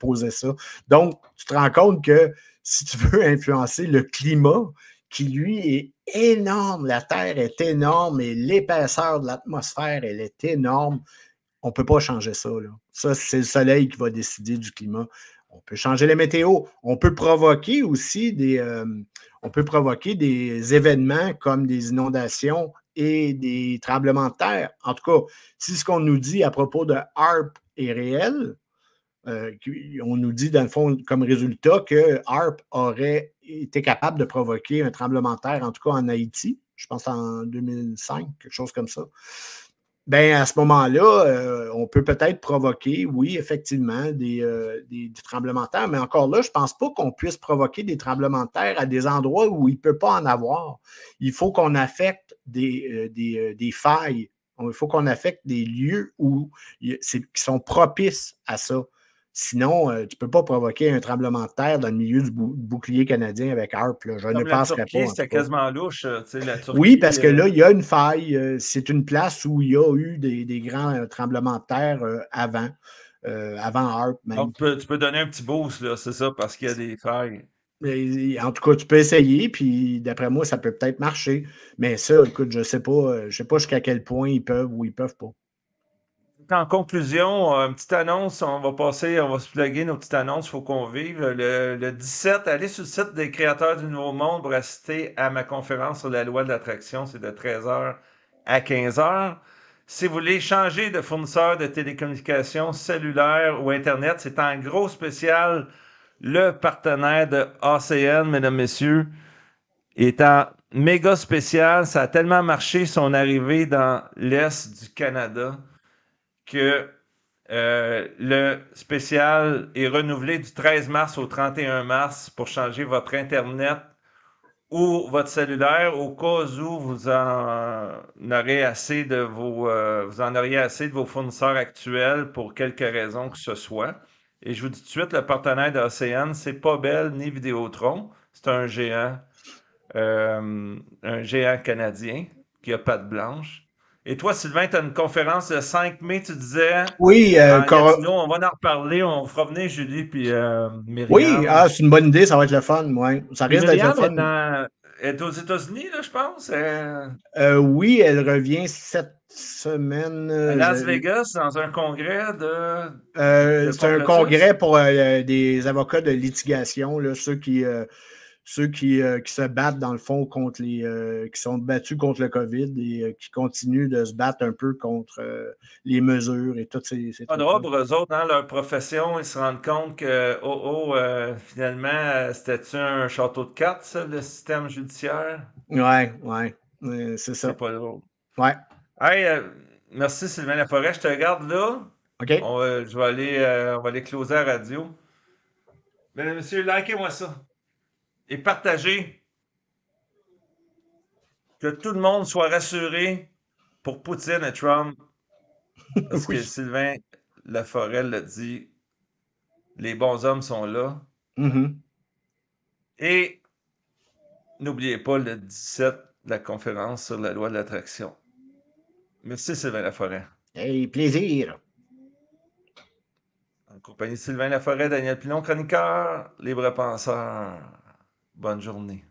poser ça. Donc, tu te rends compte que si tu veux influencer le climat, qui lui est énorme. La Terre est énorme et l'épaisseur de l'atmosphère, elle est énorme. On ne peut pas changer ça. Ça, c'est le soleil qui va décider du climat. On peut changer les météos. On peut provoquer aussi des, euh, on peut provoquer des événements comme des inondations et des tremblements de terre. En tout cas, si ce qu'on nous dit à propos de HARP est réel, euh, on nous dit, dans le fond, comme résultat, que ARP aurait été capable de provoquer un tremblement de terre, en tout cas en Haïti, je pense en 2005, quelque chose comme ça. Bien, à ce moment-là, euh, on peut peut-être provoquer, oui, effectivement, euh, des, tremblements de terre, mais encore là, je ne pense pas qu'on puisse provoquer des tremblements de terre à des endroits où il ne peut pas en avoir. Il faut qu'on affecte des, des failles, il faut qu'on affecte des lieux où, qui sont propices à ça. Sinon, euh, tu ne peux pas provoquer un tremblement de terre dans le milieu du bouclier canadien avec Harp, Je ne pense pas. C'était quasiment louche. Euh, oui, parce que euh, là, il y a une faille. C'est une place où il y a eu des, grands tremblements de terre avant, avant Donc, tu peux, donner un petit boost, c'est ça, parce qu'il y a des failles. En tout cas, tu peux essayer, puis d'après moi, ça peut peut-être marcher. Mais ça, écoute, je ne sais pas, je sais pas jusqu'à quel point ils peuvent ou ils peuvent pas en conclusion, euh, une petite annonce, on va passer, on va se plugger nos petites annonces, il faut qu'on vive. Le, 17, allez sur le site des créateurs du Nouveau Monde pour assister à ma conférence sur la loi de l'attraction, c'est de 13h à 15h. Si vous voulez changer de fournisseur de télécommunications cellulaire ou Internet, c'est en gros spécial le partenaire de ACN, mesdames, messieurs, est en méga spécial. Ça a tellement marché son arrivée dans l'Est du Canada que euh, le spécial est renouvelé du 13 mars au 31 mars pour changer votre Internet ou votre cellulaire au cas où vous en assez de vos, euh, vous en auriez assez de vos fournisseurs actuels pour quelque raison que ce soit. Et je vous dis tout de suite, le partenaire d'Océane, c'est pas Bell ni Vidéotron. C'est un géant, euh, un géant canadien qui a patte blanche. Et toi, Sylvain, tu as une conférence le 5 mai, tu disais. Oui, euh, ah, on va en reparler, on fera venir Julie puis euh, Oui, ah, c'est une bonne idée, ça va être le fun, moi. Ça risque d'être le fun. Est, est aux États-Unis, je pense. Euh, oui, elle revient cette semaine. À euh, Las Vegas, dans un congrès de. c'est un congrès pour des avocats de litigation, là, ceux qui ceux qui, euh, qui, se battent dans le fond contre les euh, qui sont battus contre le COVID et euh, qui continuent de se battre un peu contre les mesures et toutes ces, C'est Pas drôle pour eux autres, dans hein, leur profession, ils se rendent compte que oh, oh finalement, c'était-tu un château de cartes, le système judiciaire? Ouais, ouais. c'est ça. C'est pas drôle. Ouais. merci Sylvain Laforêt, je te regarde là. OK. je vais aller, on va aller closer la radio. mais Monsieur messieurs, likez-moi ça et partager Que tout le monde soit rassuré pour Poutine et Trump. Parce que Sylvain LaForêt l'a dit, les bons hommes sont là. Mm-hmm. Et n'oubliez pas le 17, la conférence sur la loi de l'attraction. Merci Sylvain Laforêt. Et plaisir. En compagnie de Sylvain Laforêt, Daniel Pilon, chroniqueur, libre penseur. Bonne journée.